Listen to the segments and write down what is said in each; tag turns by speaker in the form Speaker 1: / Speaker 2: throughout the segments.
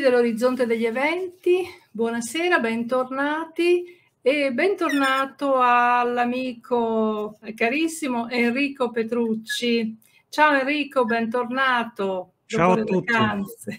Speaker 1: dell'Orizzonte degli Eventi, buonasera, bentornati e bentornato all'amico carissimo Enrico Petrucci. Ciao Enrico, bentornato. Ciao a tutti.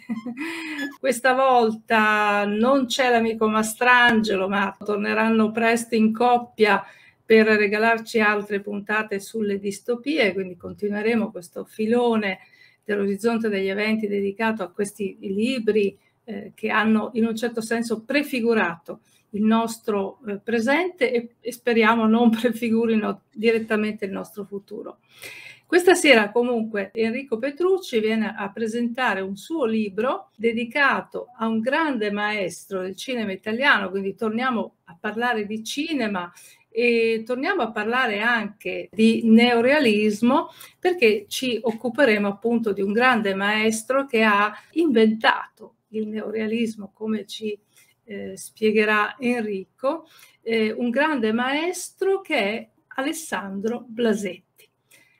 Speaker 1: Questa volta non c'è l'amico Mastrangelo, ma torneranno presto in coppia per regalarci altre puntate sulle distopie, quindi continueremo questo filone dell'orizzonte degli eventi dedicato a questi libri eh, che hanno in un certo senso prefigurato il nostro eh, presente e, e, speriamo non prefigurino direttamente il nostro futuro. Questa sera comunque Enrico Petrucci viene a presentare un suo libro dedicato a un grande maestro del cinema italiano, quindi torniamo a parlare di cinema e torniamo a parlare anche di neorealismo perché ci occuperemo appunto di un grande maestro che ha inventato il neorealismo, come ci eh, spiegherà Enrico, eh, un grande maestro che è Alessandro Blasetti.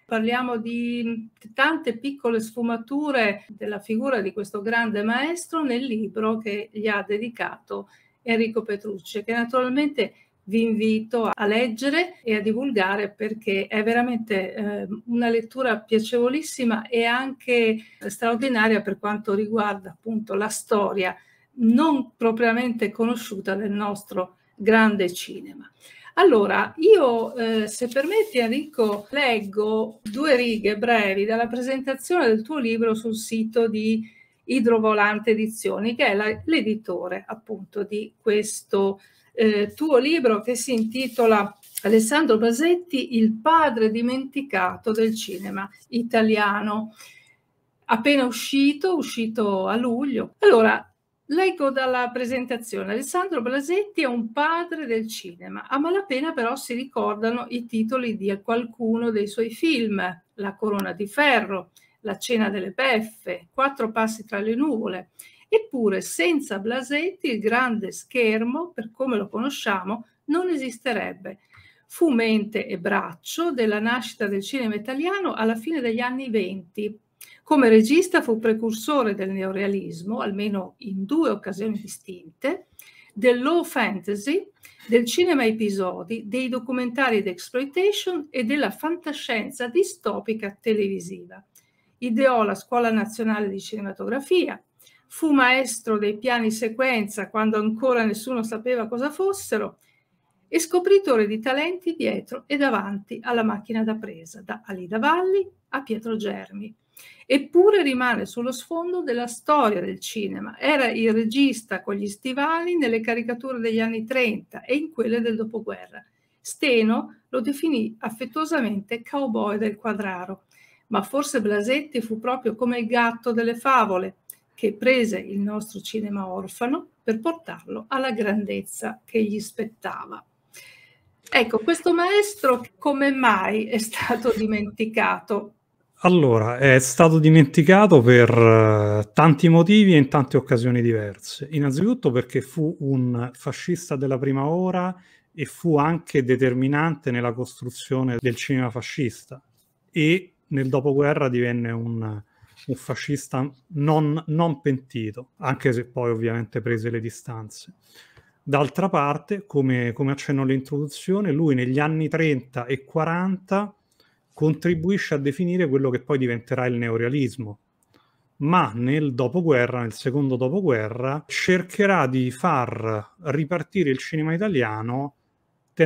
Speaker 1: Parliamo di tante piccole sfumature della figura di questo grande maestro nel libro che gli ha dedicato Enrico Petrucci, che naturalmente vi invito a leggere e a divulgare perché è veramente eh, una lettura piacevolissima e anche eh, straordinaria per quanto riguarda appunto la storia non propriamente conosciuta del nostro grande cinema. Allora, io eh, se permetti Enrico leggo due righe brevi dalla presentazione del tuo libro sul sito di Idrovolante Edizioni, che è l'editore appunto di questo eh, tuo libro che si intitola Alessandro Basetti, il padre dimenticato del cinema italiano, appena uscito, uscito a luglio. Allora, Leggo dalla presentazione. Alessandro Blasetti è un padre del cinema. A malapena però si ricordano i titoli di qualcuno dei suoi film. La corona di ferro, La cena delle beffe, Quattro passi tra le nuvole. Eppure senza Blasetti il grande schermo, per come lo conosciamo, non esisterebbe. Fu mente e braccio della nascita del cinema italiano alla fine degli anni venti. Come regista fu precursore del neorealismo, almeno in due occasioni distinte, del low fantasy, del cinema episodi, dei documentari d'exploitation e della fantascienza distopica televisiva. Ideò la Scuola Nazionale di Cinematografia, fu maestro dei piani sequenza quando ancora nessuno sapeva cosa fossero e scopritore di talenti dietro e davanti alla macchina da presa, da Alida Valli a Pietro Germi. Eppure rimane sullo sfondo della storia del cinema. Era il regista con gli stivali nelle caricature degli anni 30 e in quelle del dopoguerra. Steno lo definì affettuosamente cowboy del quadraro, ma forse Blasetti fu proprio come il gatto delle favole, che prese il nostro cinema orfano per portarlo alla grandezza che gli spettava. Ecco, questo maestro come mai è stato dimenticato?
Speaker 2: Allora, è stato dimenticato per eh, tanti motivi e in tante occasioni diverse. Innanzitutto perché fu un fascista della prima ora e fu anche determinante nella costruzione del cinema fascista e nel dopoguerra divenne un un fascista non, non pentito, anche se poi ovviamente prese le distanze. D'altra parte, come, come accenno all'introduzione, lui negli anni 30 e 40 contribuisce a definire quello che poi diventerà il neorealismo, ma nel dopoguerra, nel secondo dopoguerra, cercherà di far ripartire il cinema italiano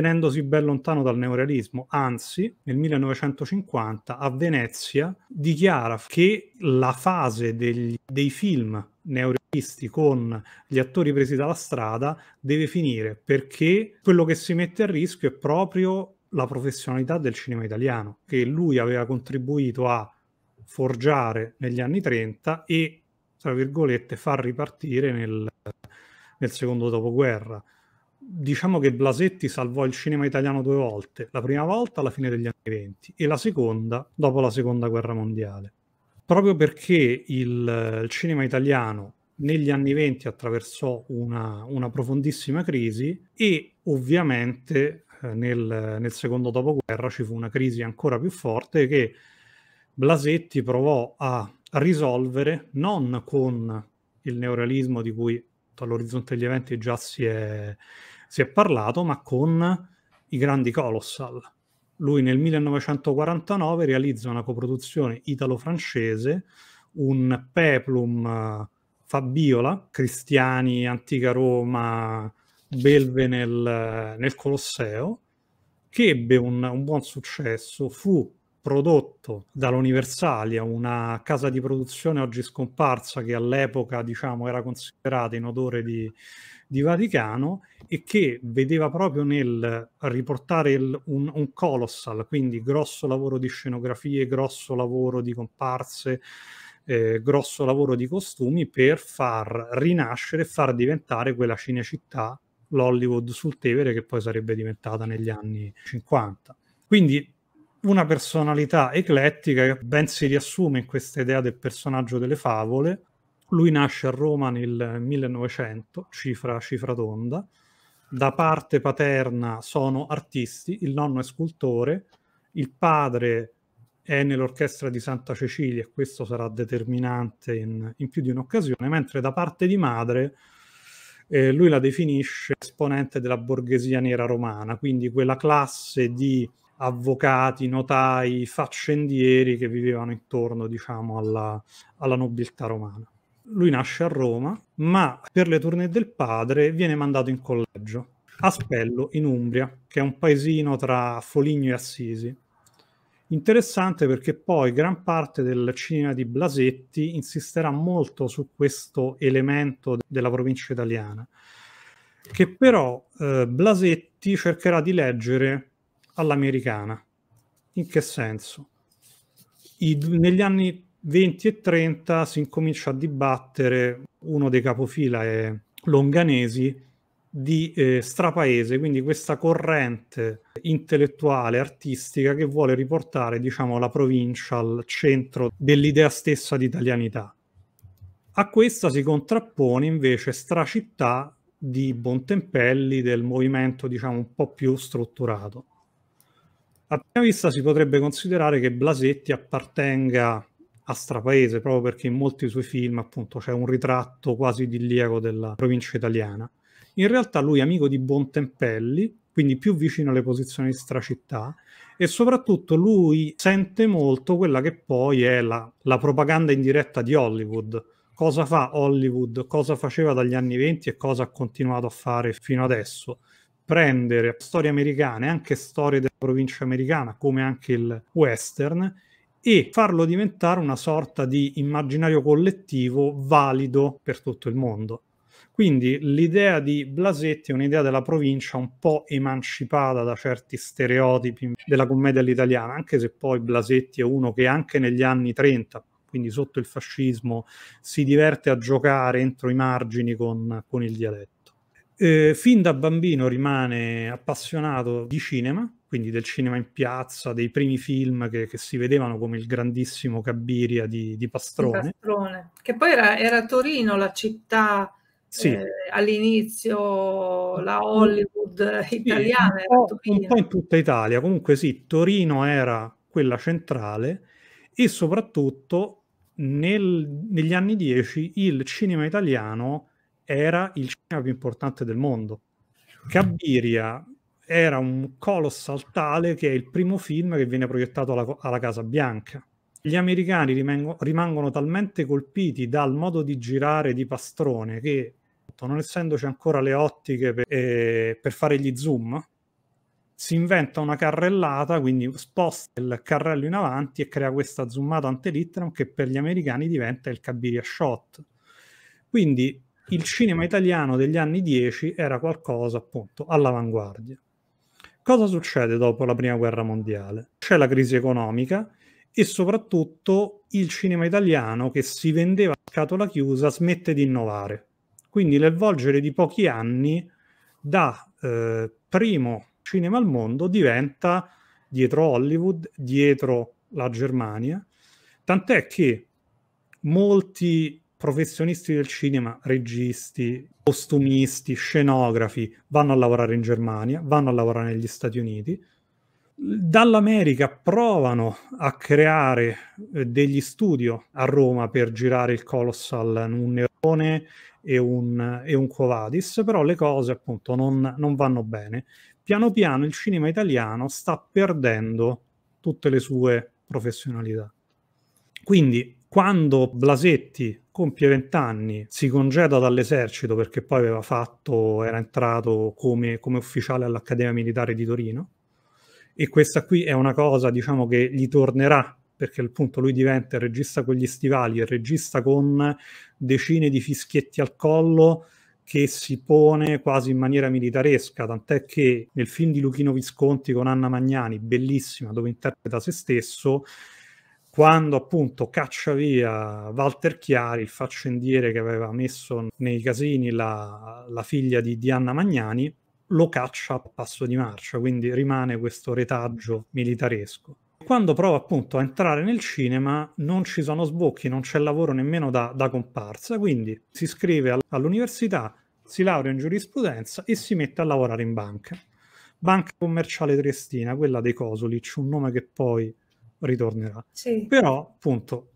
Speaker 2: tenendosi ben lontano dal neorealismo. Anzi, nel 1950 a Venezia dichiara che la fase degli, dei film neorealisti con gli attori presi dalla strada deve finire perché quello che si mette a rischio è proprio la professionalità del cinema italiano che lui aveva contribuito a forgiare negli anni 30 e, tra virgolette, far ripartire nel, nel secondo dopoguerra diciamo che Blasetti salvò il cinema italiano due volte, la prima volta alla fine degli anni venti e la seconda dopo la seconda guerra mondiale, proprio perché il, il cinema italiano negli anni venti attraversò una, una, profondissima crisi e ovviamente eh, nel, nel secondo dopoguerra ci fu una crisi ancora più forte che Blasetti provò a risolvere non con il neorealismo di cui fatto all'orizzonte degli eventi già si è, si è parlato, ma con i grandi Colossal. Lui nel 1949 realizza una coproduzione italo-francese, un peplum eh, Fabiola, cristiani, antica Roma, belve nel, nel Colosseo, che ebbe un, un buon successo, fu prodotto dall'Universalia, una casa di produzione oggi scomparsa che all'epoca diciamo, era considerata in odore di, di Vaticano e che vedeva proprio nel riportare il, un, un, colossal, quindi grosso lavoro di scenografie, grosso lavoro di comparse, eh, grosso lavoro di costumi per far rinascere e far diventare quella cinecittà, l'Hollywood sul Tevere che poi sarebbe diventata negli anni 50. Quindi una personalità eclettica che ben si riassume in questa idea del personaggio delle favole. Lui nasce a Roma nel 1900, cifra, cifra tonda. Da parte paterna sono artisti, il nonno è scultore, il padre è nell'orchestra di Santa Cecilia e questo sarà determinante in, in più di un'occasione, mentre da parte di madre eh, lui la definisce esponente della borghesia nera romana, quindi quella classe di avvocati, notai, faccendieri che vivevano intorno diciamo, alla, alla nobiltà romana. Lui nasce a Roma, ma per le tournée del padre viene mandato in collegio a Spello, in Umbria, che è un paesino tra Foligno e Assisi. Interessante perché poi gran parte del cinema di Blasetti insisterà molto su questo elemento della provincia italiana, che però eh, Blasetti cercherà di leggere all'americana. In che senso? I, negli anni 20 e 30 si incomincia a dibattere, uno dei capofila è Longanesi, di eh, strapaese, quindi questa corrente intellettuale, artistica che vuole riportare diciamo, la provincia al centro dell'idea stessa di italianità. A questa si contrappone invece Stracittà di Bontempelli del movimento diciamo, un po' più strutturato a prima vista si potrebbe considerare che Blasetti appartenga a strapaese, proprio perché in molti suoi film appunto c'è un ritratto quasi idilliaco della provincia italiana. In realtà lui è amico di Bontempelli, quindi più vicino alle posizioni di stracittà, e soprattutto lui sente molto quella che poi è la, la propaganda indiretta di Hollywood. Cosa fa Hollywood, cosa faceva dagli anni 20 e cosa ha continuato a fare fino adesso prendere storie americane, anche storie della provincia americana, come anche il western, e farlo diventare una sorta di immaginario collettivo valido per tutto il mondo. Quindi l'idea di Blasetti è un'idea della provincia un po' emancipata da certi stereotipi della commedia all'italiana, anche se poi Blasetti è uno che anche negli anni 30, quindi sotto il fascismo, si diverte a giocare entro i margini con, con il dialetto. Eh, fin da bambino rimane appassionato di cinema, quindi del cinema in piazza, dei primi film che, che si vedevano come il grandissimo Cabiria di, di Pastrone.
Speaker 1: Pastrone. Che poi era, era, Torino la città sì. eh, all'inizio, la Hollywood sì, italiana.
Speaker 2: Un po', un po' in tutta Italia, comunque sì, Torino era quella centrale e soprattutto nel, negli anni 10 il cinema italiano era il cinema più importante del mondo. Cabiria era un colossal tale che è il primo film che viene proiettato alla, alla Casa Bianca. Gli americani rimango, rimangono talmente colpiti dal modo di girare di Pastrone che, non essendoci ancora le ottiche per, eh, per fare gli zoom, si inventa una carrellata, quindi sposta il carrello in avanti e crea questa zoomata antelitteram che per gli americani diventa il Cabiria Shot. Quindi il cinema italiano degli anni 10 era qualcosa appunto all'avanguardia. Cosa succede dopo la prima guerra mondiale? C'è la crisi economica e soprattutto il cinema italiano che si vendeva a scatola chiusa smette di innovare. Quindi l'evolvere di pochi anni da eh, primo cinema al mondo diventa dietro Hollywood, dietro la Germania, tant'è che molti professionisti del cinema, registi, costumisti, scenografi vanno a lavorare in Germania, vanno a lavorare negli Stati Uniti. Dall'America provano a creare eh, degli studio a Roma per girare il Colossal, un Nerone e un, e un Covadis, però le cose appunto non, non vanno bene. Piano piano il cinema italiano sta perdendo tutte le sue professionalità. Quindi quando Blasetti compie 20 anni, si congeda dall'esercito perché poi aveva fatto, era entrato come, come ufficiale all'Accademia Militare di Torino e questa qui è una cosa diciamo che gli tornerà perché appunto lui diventa il regista con gli stivali e regista con decine di fischietti al collo che si pone quasi in maniera militaresca, tant'è che nel film di Luchino Visconti con Anna Magnani, bellissima, dove interpreta se stesso, quando appunto caccia via Walter Chiari, il faccendiere che aveva messo nei casini la, la figlia di Diana Magnani, lo caccia a passo di marcia, quindi rimane questo retaggio militaresco. Quando prova appunto a entrare nel cinema non ci sono sbocchi, non c'è lavoro nemmeno da, da comparsa, quindi si iscrive all'università, si laurea in giurisprudenza e si mette a lavorare in banca. Banca commerciale Triestina, quella dei Cosulic, un nome che poi ritornerà. Sì. Però, appunto,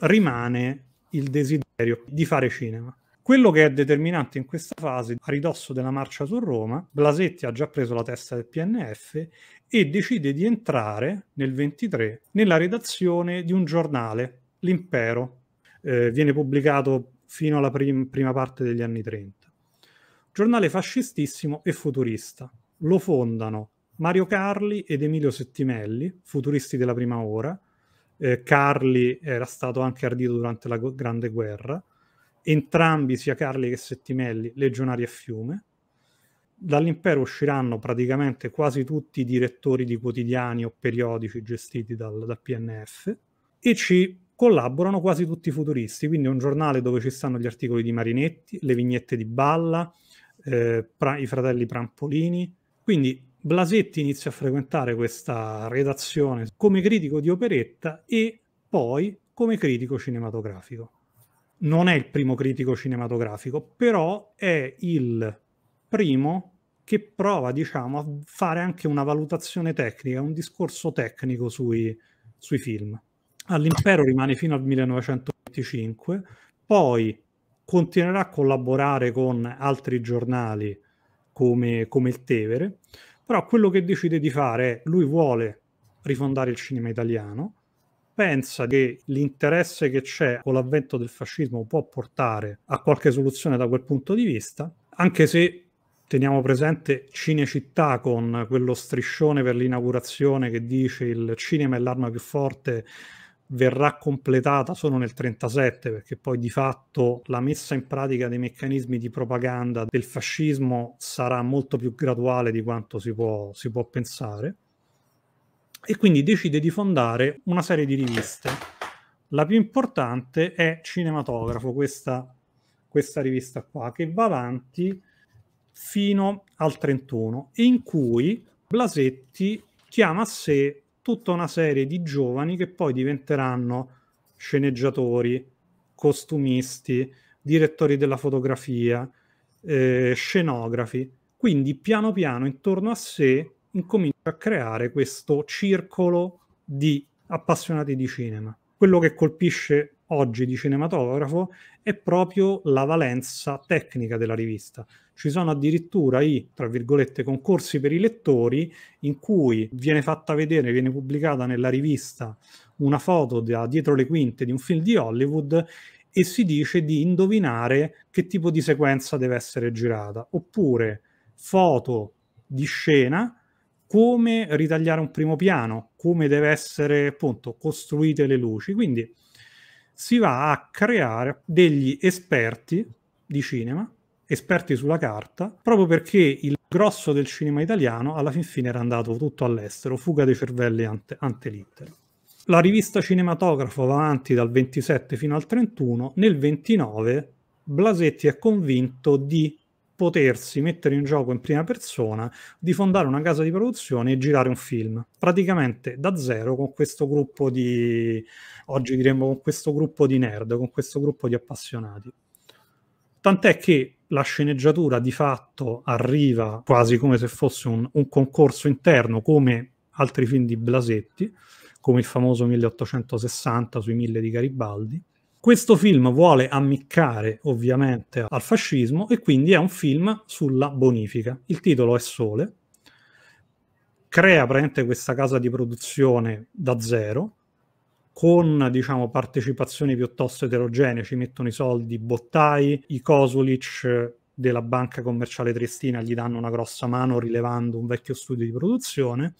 Speaker 2: rimane il desiderio di fare cinema. Quello che è determinante in questa fase, a ridosso della marcia su Roma, Blasetti ha già preso la testa del PNF e decide di entrare nel 23 nella redazione di un giornale, L'Impero. Eh, viene pubblicato fino alla prim- prima parte degli anni 30. Giornale fascistissimo e futurista. Lo fondano Mario Carli ed Emilio Settimelli, futuristi della prima ora. Eh, Carli era stato anche ardito durante la Grande Guerra. Entrambi, sia Carli che Settimelli, legionari a fiume. Dall'impero usciranno praticamente quasi tutti i direttori di quotidiani o periodici gestiti dal, dal PNF e ci collaborano quasi tutti i futuristi, quindi è un giornale dove ci stanno gli articoli di Marinetti, le vignette di Balla, eh, pra- i fratelli Prampolini, quindi Blasetti inizia a frequentare questa redazione come critico di operetta e poi come critico cinematografico. Non è il primo critico cinematografico, però è il primo che prova diciamo, a fare anche una valutazione tecnica, un discorso tecnico sui, sui film. All'impero rimane fino al 1925, poi continuerà a collaborare con altri giornali come, come il Tevere, però quello che decide di fare è lui vuole rifondare il cinema italiano, pensa che l'interesse che c'è con l'avvento del fascismo può portare a qualche soluzione da quel punto di vista, anche se teniamo presente Cinecittà con quello striscione per l'inaugurazione che dice il cinema è l'arma più forte verrà completata solo nel 37 perché poi di fatto la messa in pratica dei meccanismi di propaganda del fascismo sarà molto più graduale di quanto si può, si può pensare e quindi decide di fondare una serie di riviste la più importante è Cinematografo questa, questa rivista qua che va avanti fino al 31 in cui Blasetti chiama a sé tutta una serie di giovani che poi diventeranno sceneggiatori, costumisti, direttori della fotografia, eh, scenografi. Quindi piano piano intorno a sé incomincia a creare questo circolo di appassionati di cinema. Quello che colpisce oggi di cinematografo è proprio la valenza tecnica della rivista. Ci sono addirittura i, tra virgolette, concorsi per i lettori in cui viene fatta vedere, viene pubblicata nella rivista una foto da dietro le quinte di un film di Hollywood e si dice di indovinare che tipo di sequenza deve essere girata, oppure foto di scena come ritagliare un primo piano, come deve essere appunto costruite le luci. Quindi si va a creare degli esperti di cinema, esperti sulla carta, proprio perché il grosso del cinema italiano alla fin fine era andato tutto all'estero, fuga dei cervelli ante, ante littere. La rivista Cinematografo va avanti dal 27 fino al 31, nel 29 Blasetti è convinto di potersi mettere in gioco in prima persona, di fondare una casa di produzione e girare un film, praticamente da zero con questo gruppo di, oggi diremmo con questo gruppo di nerd, con questo gruppo di appassionati. Tant'è che la sceneggiatura di fatto arriva quasi come se fosse un, un concorso interno, come altri film di Blasetti, come il famoso 1860 sui mille di Garibaldi, questo film vuole ammiccare ovviamente al fascismo e quindi è un film sulla bonifica. Il titolo è Sole, crea praticamente questa casa di produzione da zero, con diciamo, partecipazioni piuttosto eterogenee, ci mettono i soldi Bottai, i Kosulic della banca commerciale triestina gli danno una grossa mano rilevando un vecchio studio di produzione,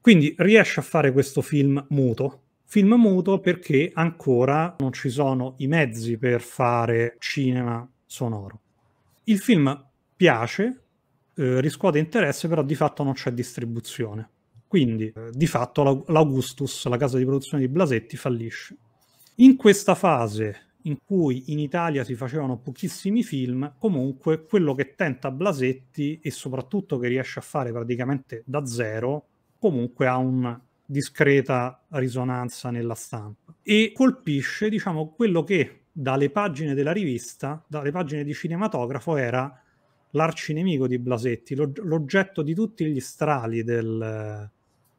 Speaker 2: quindi riesce a fare questo film muto, Film muto perché ancora non ci sono i mezzi per fare cinema sonoro. Il film piace, eh, riscuote interesse, però di fatto non c'è distribuzione. Quindi eh, di fatto l'Augustus, la casa di produzione di Blasetti, fallisce. In questa fase in cui in Italia si facevano pochissimi film, comunque quello che tenta Blasetti e soprattutto che riesce a fare praticamente da zero, comunque ha un discreta risonanza nella stampa e colpisce, diciamo, quello che dalle pagine della rivista, dalle pagine di cinematografo era l'arcinemico di Blasetti, l'oggetto di tutti gli strali del,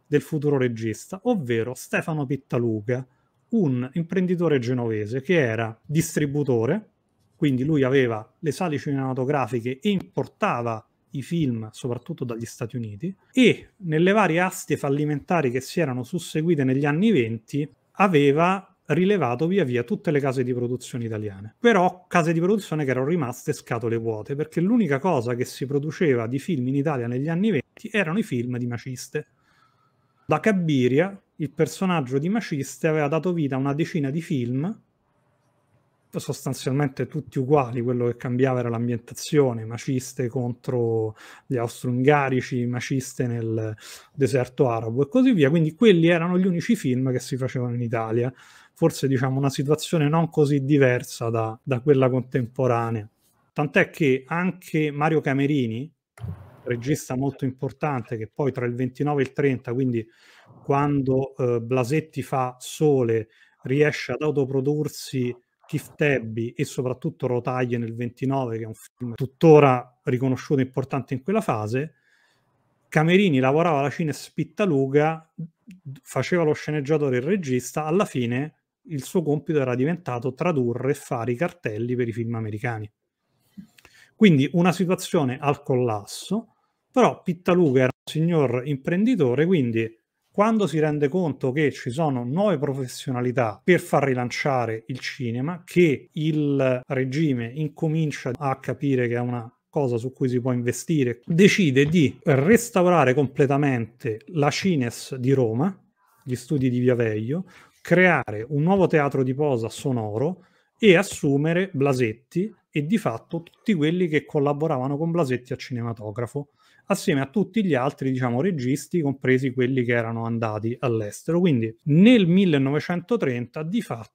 Speaker 2: del futuro regista, ovvero Stefano Pittaluga, un imprenditore genovese che era distributore, quindi lui aveva le sale cinematografiche e importava i film, soprattutto dagli Stati Uniti, e nelle varie aste fallimentari che si erano susseguite negli anni venti aveva rilevato via via tutte le case di produzione italiane, però case di produzione che erano rimaste scatole vuote, perché l'unica cosa che si produceva di film in Italia negli anni venti erano i film di maciste. Da Cabiria, il personaggio di Maciste aveva dato vita a una decina di film sostanzialmente tutti uguali, quello che cambiava era l'ambientazione, maciste contro gli austro-ungarici, maciste nel deserto arabo e così via, quindi quelli erano gli unici film che si facevano in Italia, forse diciamo una situazione non così diversa da, da quella contemporanea. Tant'è che anche Mario Camerini, regista molto importante, che poi tra il 29 e il 30, quindi quando eh, Blasetti fa Sole, riesce ad autoprodursi Tiff Tabby e soprattutto Rotaie nel 29, che è un film tuttora riconosciuto e importante in quella fase, Camerini lavorava alla Cine Spittaluga, faceva lo sceneggiatore e il regista, alla fine il suo compito era diventato tradurre e fare i cartelli per i film americani. Quindi una situazione al collasso, però Pittaluga era un signor imprenditore, quindi quando si rende conto che ci sono nuove professionalità per far rilanciare il cinema, che il regime incomincia a capire che è una cosa su cui si può investire, decide di restaurare completamente la Cines di Roma, gli studi di Via Veglio, creare un nuovo teatro di posa sonoro e assumere Blasetti e di fatto tutti quelli che collaboravano con Blasetti al cinematografo assieme a tutti gli altri diciamo, registi, compresi quelli che erano andati all'estero. Quindi nel 1930 di fatto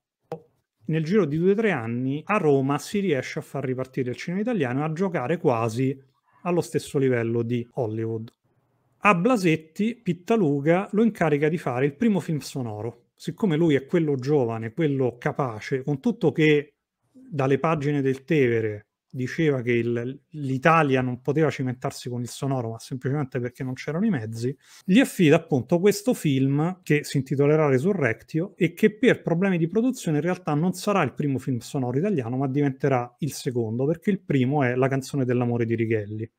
Speaker 2: nel giro di due o tre anni a Roma si riesce a far ripartire il cinema italiano e a giocare quasi allo stesso livello di Hollywood. A Blasetti, Pittaluga lo incarica di fare il primo film sonoro. Siccome lui è quello giovane, quello capace, con tutto che dalle pagine del Tevere diceva che il, l'Italia non poteva cimentarsi con il sonoro, ma semplicemente perché non c'erano i mezzi, gli affida appunto questo film che si intitolerà Resurrectio e che per problemi di produzione in realtà non sarà il primo film sonoro italiano, ma diventerà il secondo, perché il primo è La canzone dell'amore di Righelli.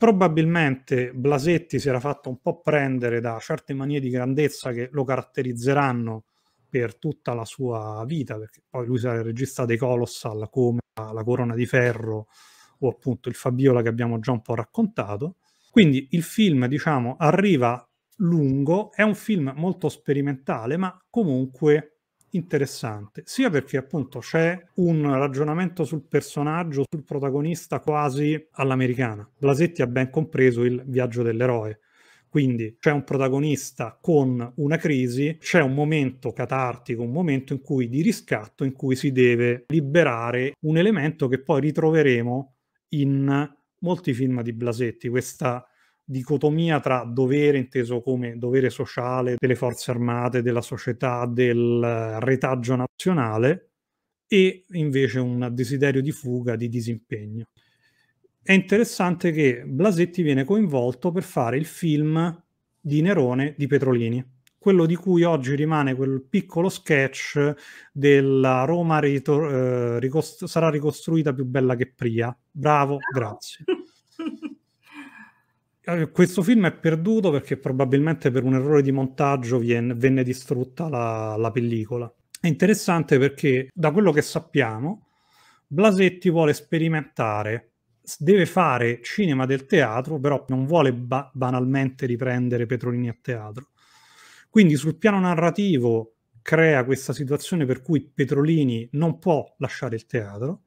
Speaker 2: Probabilmente Blasetti si era fatto un po' prendere da certe manie di grandezza che lo caratterizzeranno per tutta la sua vita, perché poi lui sarà il regista dei Colossal come la Corona di Ferro o appunto il Fabiola che abbiamo già un po' raccontato. Quindi il film, diciamo, arriva lungo, è un film molto sperimentale, ma comunque interessante, sia perché appunto c'è un ragionamento sul personaggio, sul protagonista quasi all'americana. Blasetti ha ben compreso il viaggio dell'eroe, quindi c'è un protagonista con una crisi, c'è un momento catartico, un momento in cui di riscatto in cui si deve liberare un elemento che poi ritroveremo in molti film di Blasetti, questa dicotomia tra dovere inteso come dovere sociale delle forze armate, della società, del retaggio nazionale e invece un desiderio di fuga, di disimpegno è interessante che Blasetti viene coinvolto per fare il film di Nerone di Petrolini, quello di cui oggi rimane quel piccolo sketch della Roma ritor- eh, ricost- sarà ricostruita più bella che Pria. Bravo, grazie. Eh, questo film è perduto perché probabilmente per un errore di montaggio viene, venne distrutta la, la pellicola. È interessante perché, da quello che sappiamo, Blasetti vuole sperimentare deve fare cinema del teatro, però non vuole ba- banalmente riprendere Petrolini a teatro. Quindi sul piano narrativo crea questa situazione per cui Petrolini non può lasciare il teatro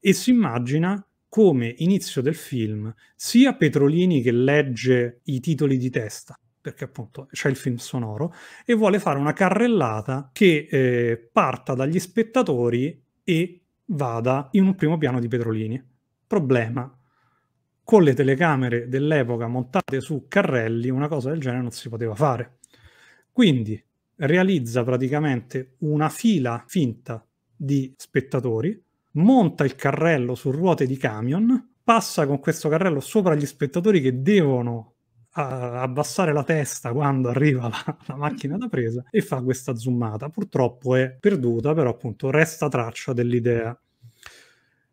Speaker 2: e si immagina come inizio del film sia Petrolini che legge i titoli di testa, perché appunto c'è il film sonoro, e vuole fare una carrellata che eh, parta dagli spettatori e vada in un primo piano di Petrolini Problema, con le telecamere dell'epoca montate su carrelli una cosa del genere non si poteva fare. Quindi realizza praticamente una fila finta di spettatori, monta il carrello su ruote di camion, passa con questo carrello sopra gli spettatori che devono abbassare la testa quando arriva la, la, macchina da presa e fa questa zoomata. Purtroppo è perduta, però appunto resta traccia dell'idea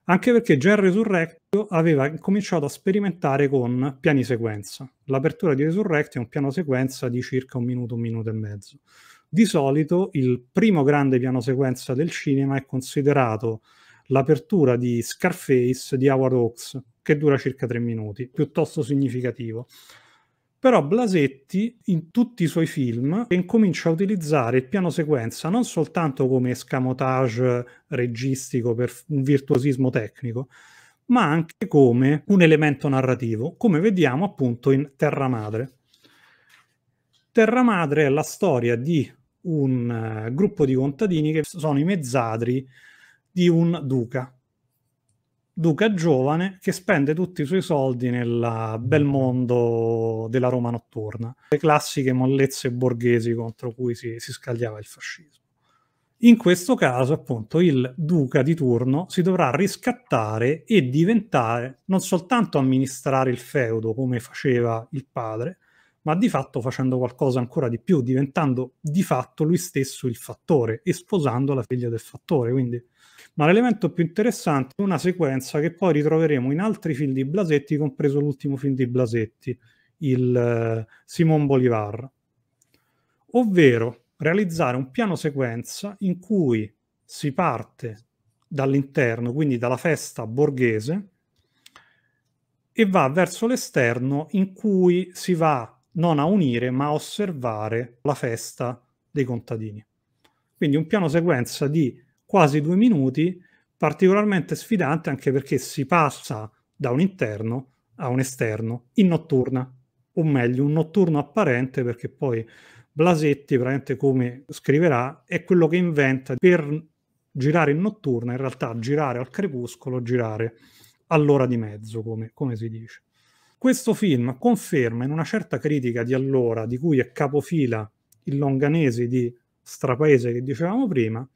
Speaker 2: anche perché già il Resurrectio aveva cominciato a sperimentare con piani sequenza. L'apertura di Resurrectio è un piano sequenza di circa un minuto, un minuto e mezzo. Di solito il primo grande piano sequenza del cinema è considerato l'apertura di Scarface di Howard Hawks, che dura circa tre minuti, piuttosto significativo. Però Blasetti in tutti i suoi film incomincia a utilizzare il piano sequenza non soltanto come escamotage registico per un virtuosismo tecnico, ma anche come un elemento narrativo, come vediamo appunto in Terra Madre. Terra Madre è la storia di un uh, gruppo di contadini che sono i mezzadri di un duca, duca giovane che spende tutti i suoi soldi nel bel mm. mondo della Roma notturna, le classiche mollezze borghesi contro cui si, si scagliava il fascismo. In questo caso, appunto, il duca di turno si dovrà riscattare e diventare non soltanto amministrare il feudo come faceva il padre, ma di fatto facendo qualcosa ancora di più, diventando di fatto lui stesso il fattore e sposando la figlia del fattore. Quindi ma l'elemento più interessante è una sequenza che poi ritroveremo in altri film di Blasetti, compreso l'ultimo film di Blasetti, il uh, Simon Bolivar. Ovvero realizzare un piano sequenza in cui si parte dall'interno, quindi dalla festa borghese, e va verso l'esterno in cui si va non a unire ma a osservare la festa dei contadini. Quindi un piano sequenza di quasi due minuti, particolarmente sfidante anche perché si passa da un interno a un esterno in notturna, o meglio un notturno apparente perché poi Blasetti, praticamente come scriverà, è quello che inventa per girare in notturna, in realtà girare al crepuscolo, girare all'ora di mezzo, come, come si dice. Questo film conferma in una certa critica di allora, di cui è capofila il longanese di Strapaese che dicevamo prima,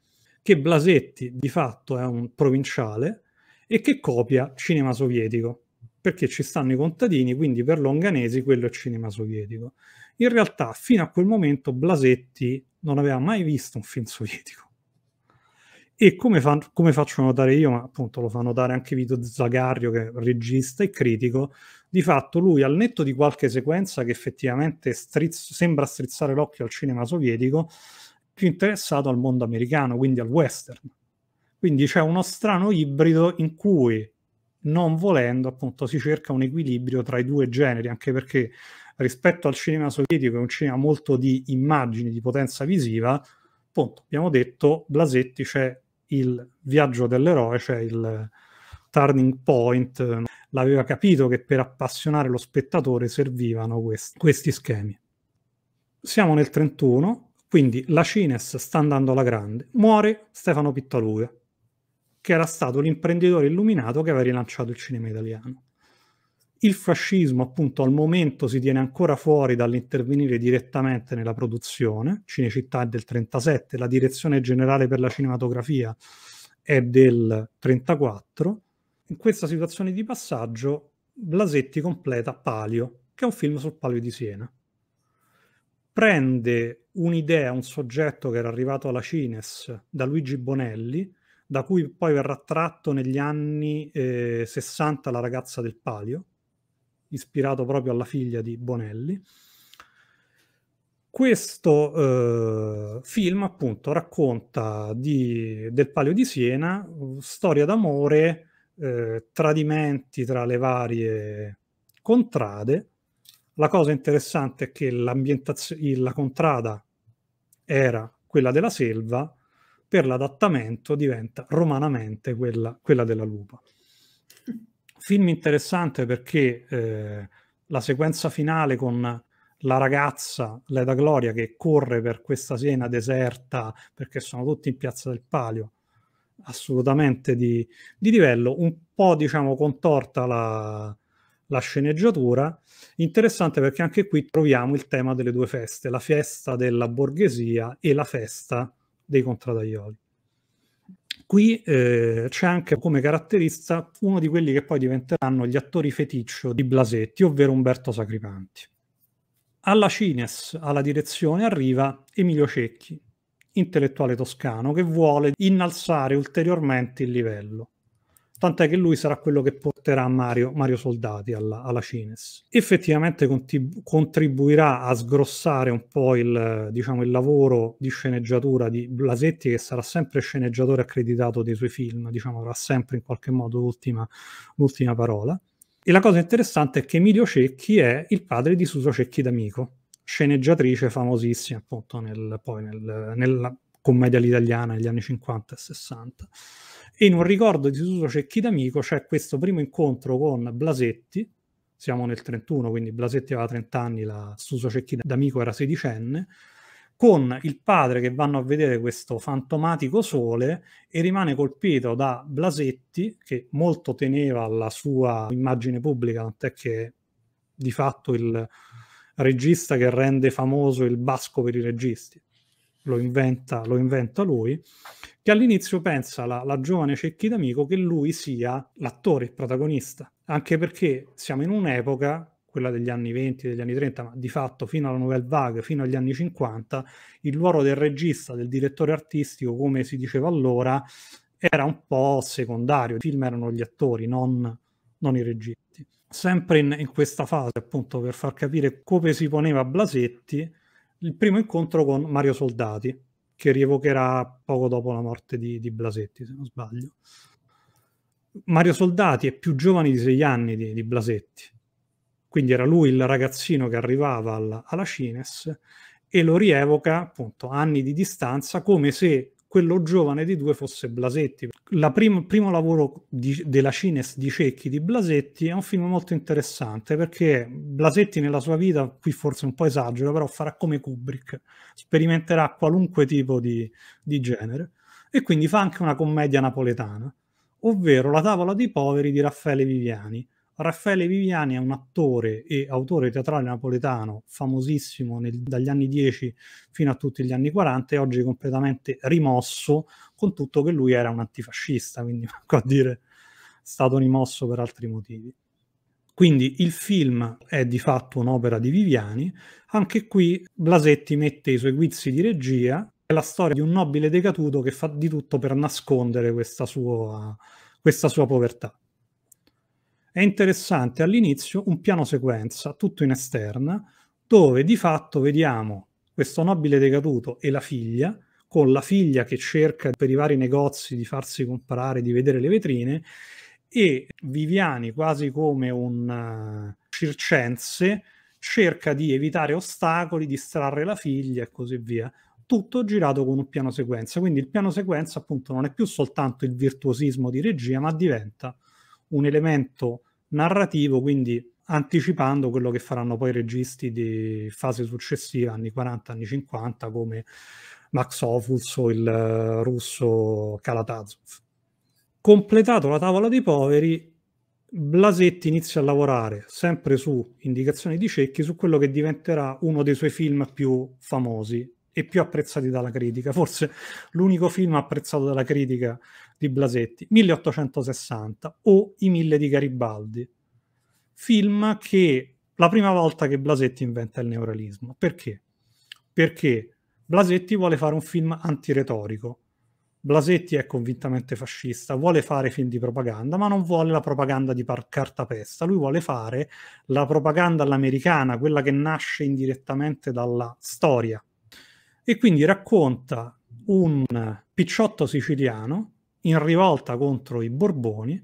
Speaker 2: che Blasetti di fatto è un provinciale e che copia cinema sovietico, perché ci stanno i contadini, quindi per Longanesi quello è cinema sovietico. In realtà fino a quel momento Blasetti non aveva mai visto un film sovietico. E come, fa, come faccio notare io, ma appunto lo fa notare anche Vito Zagarrio, che è regista e critico, di fatto lui, al netto di qualche sequenza che effettivamente strizz- sembra strizzare l'occhio al cinema sovietico, più interessato al mondo americano, quindi al western. Quindi c'è uno strano ibrido in cui, non volendo, appunto, si cerca un equilibrio tra i due generi, anche perché rispetto al cinema sovietico è un cinema molto di immagini, di potenza visiva, appunto, abbiamo detto, Blasetti c'è il viaggio dell'eroe, c'è il turning point, l'aveva capito che per appassionare lo spettatore servivano questi, questi schemi. Siamo nel 31, quindi la Cines sta andando alla grande. Muore Stefano Pittaluga, che era stato l'imprenditore illuminato che aveva rilanciato il cinema italiano. Il fascismo, appunto, al momento si tiene ancora fuori dall'intervenire direttamente nella produzione. Cinecittà è del 37, la direzione generale per la cinematografia è del 34. In questa situazione di passaggio, Blasetti completa Palio, che è un film sul Palio di Siena prende un'idea, un soggetto che era arrivato alla Cines da Luigi Bonelli, da cui poi verrà tratto negli anni eh, 60 La ragazza del palio, ispirato proprio alla figlia di Bonelli. Questo eh, film appunto racconta di, del Palio di Siena, storia d'amore, eh, tradimenti tra le varie contrade, la cosa interessante è che la contrada era quella della selva, per l'adattamento diventa romanamente quella, quella della lupa. Film interessante perché eh, la sequenza finale con la ragazza, l'Eda Gloria, che corre per questa sena deserta perché sono tutti in Piazza del Palio, assolutamente di, di livello, un po' diciamo contorta la, la sceneggiatura. Interessante perché anche qui troviamo il tema delle due feste, la festa della borghesia e la festa dei contradaioli. Qui eh, c'è anche come caratterista uno di quelli che poi diventeranno gli attori feticcio di Blasetti, ovvero Umberto Sacripanti. Alla Cines, alla direzione, arriva Emilio Cecchi, intellettuale toscano, che vuole innalzare ulteriormente il livello tant'è che lui sarà quello che porterà Mario, Mario Soldati alla, alla, Cines. Effettivamente conti- contribuirà a sgrossare un po' il, diciamo, il, lavoro di sceneggiatura di Blasetti, che sarà sempre sceneggiatore accreditato dei suoi film, diciamo, avrà sempre in qualche modo l'ultima, l'ultima parola. E la cosa interessante è che Emilio Cecchi è il padre di Suso Cecchi d'Amico, sceneggiatrice famosissima appunto nel, poi nel, nella commedia all'italiana negli anni 50 e 60. E in un ricordo di Suso Cecchi d'Amico c'è questo primo incontro con Blasetti, siamo nel 31, quindi Blasetti aveva 30 anni, la Suso Cecchi d'Amico era sedicenne, con il padre che vanno a vedere questo fantomatico sole e rimane colpito da Blasetti, che molto teneva alla sua immagine pubblica, tant'è che di fatto il regista che rende famoso il basco per i registi lo inventa, lo inventa lui, che all'inizio pensa la, la giovane Cecchi d'Amico che lui sia l'attore, il protagonista, anche perché siamo in un'epoca quella degli anni 20, degli anni 30, ma di fatto fino alla Nouvelle Vague, fino agli anni 50, il ruolo del regista, del direttore artistico, come si diceva allora, era un po' secondario. I film erano gli attori, non, non i registi. Sempre in, in, questa fase, appunto, per far capire come si poneva Blasetti, il primo incontro con Mario Soldati, che rievocherà poco dopo la morte di, di Blasetti, se non sbaglio. Mario Soldati è più giovane di sei anni di, di Blasetti, quindi era lui il ragazzino che arrivava alla, alla Cines e lo rievoca appunto anni di distanza come se quello giovane di due fosse Blasetti. Il prim- primo lavoro di, della Cines di Cecchi di Blasetti è un film molto interessante perché Blasetti nella sua vita, qui forse un po' esagero, però farà come Kubrick, sperimenterà qualunque tipo di, di genere e quindi fa anche una commedia napoletana, ovvero La tavola dei poveri di Raffaele Viviani Raffaele Viviani è un attore e autore teatrale napoletano famosissimo nel, dagli anni 10 fino a tutti gli anni 40 e oggi completamente rimosso con tutto che lui era un antifascista, quindi manco a dire stato rimosso per altri motivi. Quindi il film è di fatto un'opera di Viviani, anche qui Blasetti mette i suoi guizzi di regia, è la storia di un nobile decaduto che fa di tutto per nascondere questa sua, questa sua povertà è interessante all'inizio un piano sequenza, tutto in esterna, dove di fatto vediamo questo nobile decaduto e la figlia, con la figlia che cerca per i vari negozi di farsi comprare, di vedere le vetrine, e Viviani, quasi come un eh, circense, cerca di evitare ostacoli, distrarre la figlia e così via. Tutto girato con un piano sequenza. Quindi il piano sequenza, appunto, non è più soltanto il virtuosismo di regia, ma diventa un elemento narrativo, quindi anticipando quello che faranno poi i registi di fase successiva, anni 40, anni 50, come Max Ophuls o il eh, russo Kalatazov. Completato la tavola dei poveri, Blasetti inizia a lavorare sempre su indicazioni di Cecchi su quello che diventerà uno dei suoi film più famosi, e più apprezzati dalla critica, forse l'unico film apprezzato dalla critica di Blasetti, 1860 o I Mille di Garibaldi, film che la prima volta che Blasetti inventa il neorealismo. Perché? Perché Blasetti vuole fare un film antiretorico. Blasetti è convintamente fascista, vuole fare film di propaganda, ma non vuole la propaganda di par- cartapesta, lui vuole fare la propaganda all'americana, quella che nasce indirettamente dalla storia e quindi racconta un picciotto siciliano in rivolta contro i Borboni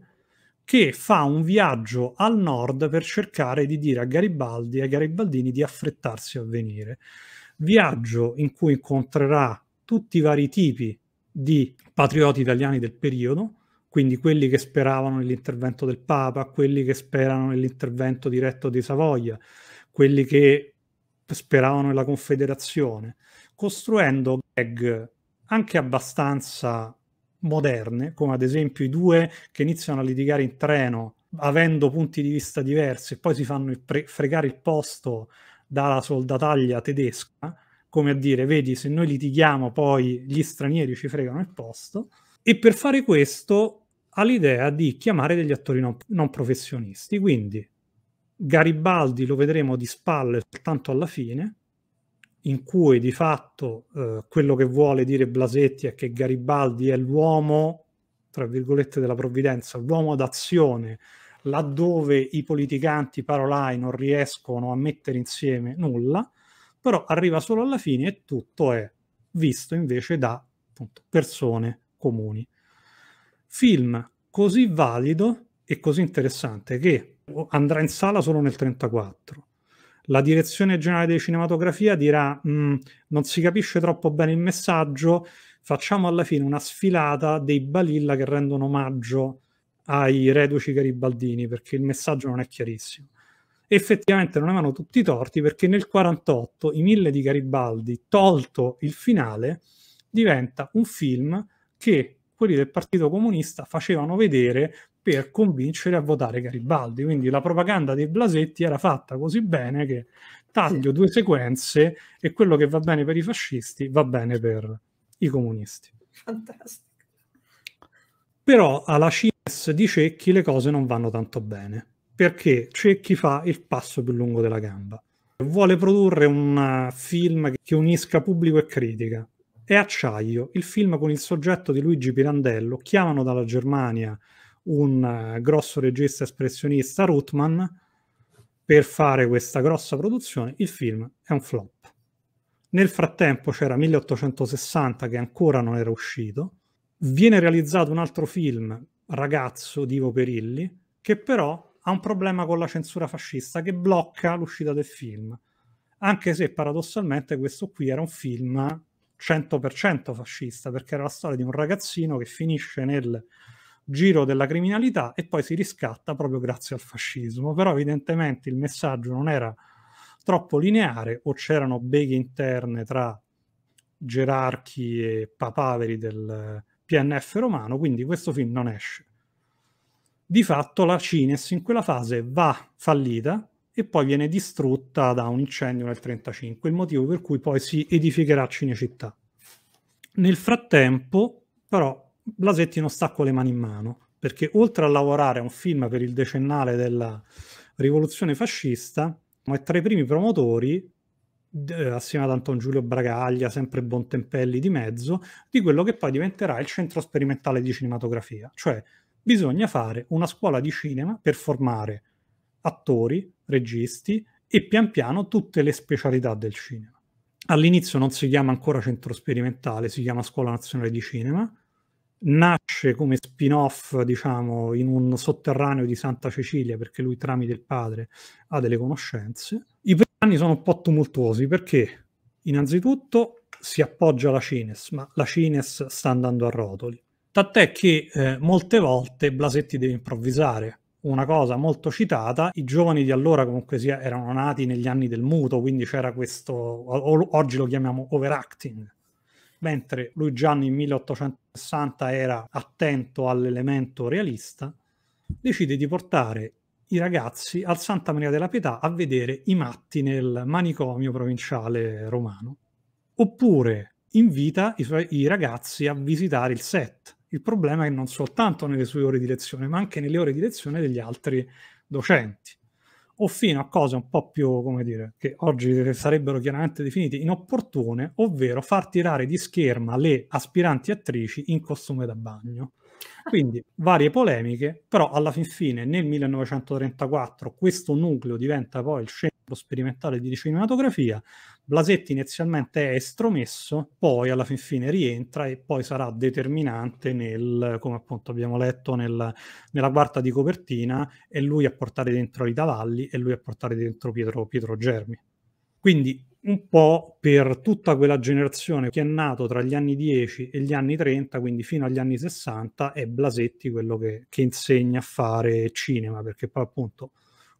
Speaker 2: che fa un viaggio al nord per cercare di dire a Garibaldi e ai garibaldini di affrettarsi a venire. Viaggio in cui incontrerà tutti i vari tipi di patrioti italiani del periodo, quindi quelli che speravano nell'intervento del Papa, quelli che sperano nell'intervento diretto di Savoia, quelli che speravano nella Confederazione, costruendo gag anche abbastanza moderne, come ad esempio i due che iniziano a litigare in treno avendo punti di vista diversi e poi si fanno il pre- fregare il posto dalla soldataglia tedesca, come a dire, vedi, se noi litighiamo poi gli stranieri ci fregano il posto, e per fare questo ha l'idea di chiamare degli attori non, non professionisti, quindi Garibaldi lo vedremo di spalle soltanto alla fine, in cui di fatto eh, quello che vuole dire Blasetti è che Garibaldi è l'uomo, tra virgolette, della provvidenza, l'uomo d'azione, laddove i politicanti parolai non riescono a mettere insieme nulla, però arriva solo alla fine e tutto è visto invece da appunto, persone comuni. Film così valido e così interessante che andrà in sala solo nel 34 la direzione generale di cinematografia dirà mm, non si capisce troppo bene il messaggio, facciamo alla fine una sfilata dei balilla che rendono omaggio ai reduci garibaldini perché il messaggio non è chiarissimo. Effettivamente non avevano tutti torti perché nel 48 I Mille di Garibaldi, tolto il finale, diventa un film che quelli del Partito Comunista facevano vedere per convincere a votare Garibaldi. Quindi la propaganda dei Blasetti era fatta così bene che taglio due sequenze e quello che va bene per i fascisti va bene per i comunisti.
Speaker 1: Fantastico.
Speaker 2: Però alla CIS di Cecchi le cose non vanno tanto bene, perché Cecchi fa il passo più lungo della gamba. Vuole produrre un eh, film che unisca pubblico e critica. È Acciaio, il film con il soggetto di Luigi Pirandello, chiamano dalla Germania un eh, grosso regista espressionista, Ruthman, per fare questa grossa produzione, il film è un flop. Nel frattempo c'era 1860 che ancora non era uscito, viene realizzato un altro film, Ragazzo di Ivo Perilli, che però ha un problema con la censura fascista che blocca l'uscita del film, anche se paradossalmente questo qui era un film 100% fascista, perché era la storia di un ragazzino che finisce nel giro della criminalità e poi si riscatta proprio grazie al fascismo. Però evidentemente il messaggio non era troppo lineare o c'erano beghe interne tra gerarchi e papaveri del PNF romano, quindi questo film non esce. Di fatto la Cines in quella fase va fallita e poi viene distrutta da un incendio nel 1935, il motivo per cui poi si edificherà Cinecittà. Nel frattempo, però, Blasetti non sta con le mani in mano, perché oltre a lavorare a un film per il decennale della rivoluzione fascista, è tra i primi promotori, eh, assieme ad Anton Giulio Bragaglia, sempre Bontempelli di mezzo, di quello che poi diventerà il centro sperimentale di cinematografia. Cioè, bisogna fare una scuola di cinema per formare attori, registi e pian piano tutte le specialità del cinema. All'inizio non si chiama ancora centro sperimentale, si chiama Scuola Nazionale di Cinema, nasce come spin-off, diciamo, in un sotterraneo di Santa Cecilia, perché lui tramite il padre ha delle conoscenze. I primi anni sono un po' tumultuosi perché innanzitutto si appoggia alla Cines, ma la Cines sta andando a rotoli. Tant'è che eh, molte volte Blasetti deve improvvisare. Una cosa molto citata, i giovani di allora comunque sia, erano nati negli anni del muto, quindi c'era questo, o, oggi lo chiamiamo overacting, mentre lui già nel 1800 60 era attento all'elemento realista, decide di portare i ragazzi al Santa Maria della Pietà a vedere i matti nel manicomio provinciale romano, oppure invita i, suoi, i ragazzi a visitare il set. Il problema è che non soltanto nelle sue ore di lezione, ma anche nelle ore di lezione degli altri docenti o fino a cose un po' più, come dire, che oggi sarebbero chiaramente definite inopportune, ovvero far tirare di scherma le aspiranti attrici in costume da bagno. Quindi varie polemiche, però alla fin fine nel 1934 questo nucleo diventa poi il centro sperimentale di cinematografia, Blasetti inizialmente è estromesso, poi alla fin fine rientra e poi sarà determinante nel, come appunto abbiamo letto nel, nella quarta di copertina, è lui a portare dentro i Tavalli e lui a portare dentro Pietro, Pietro Germi. Quindi un po' per tutta quella generazione che è nato tra gli anni 10 e gli anni 30, quindi fino agli anni 60, è Blasetti quello che, che insegna a fare cinema, perché poi appunto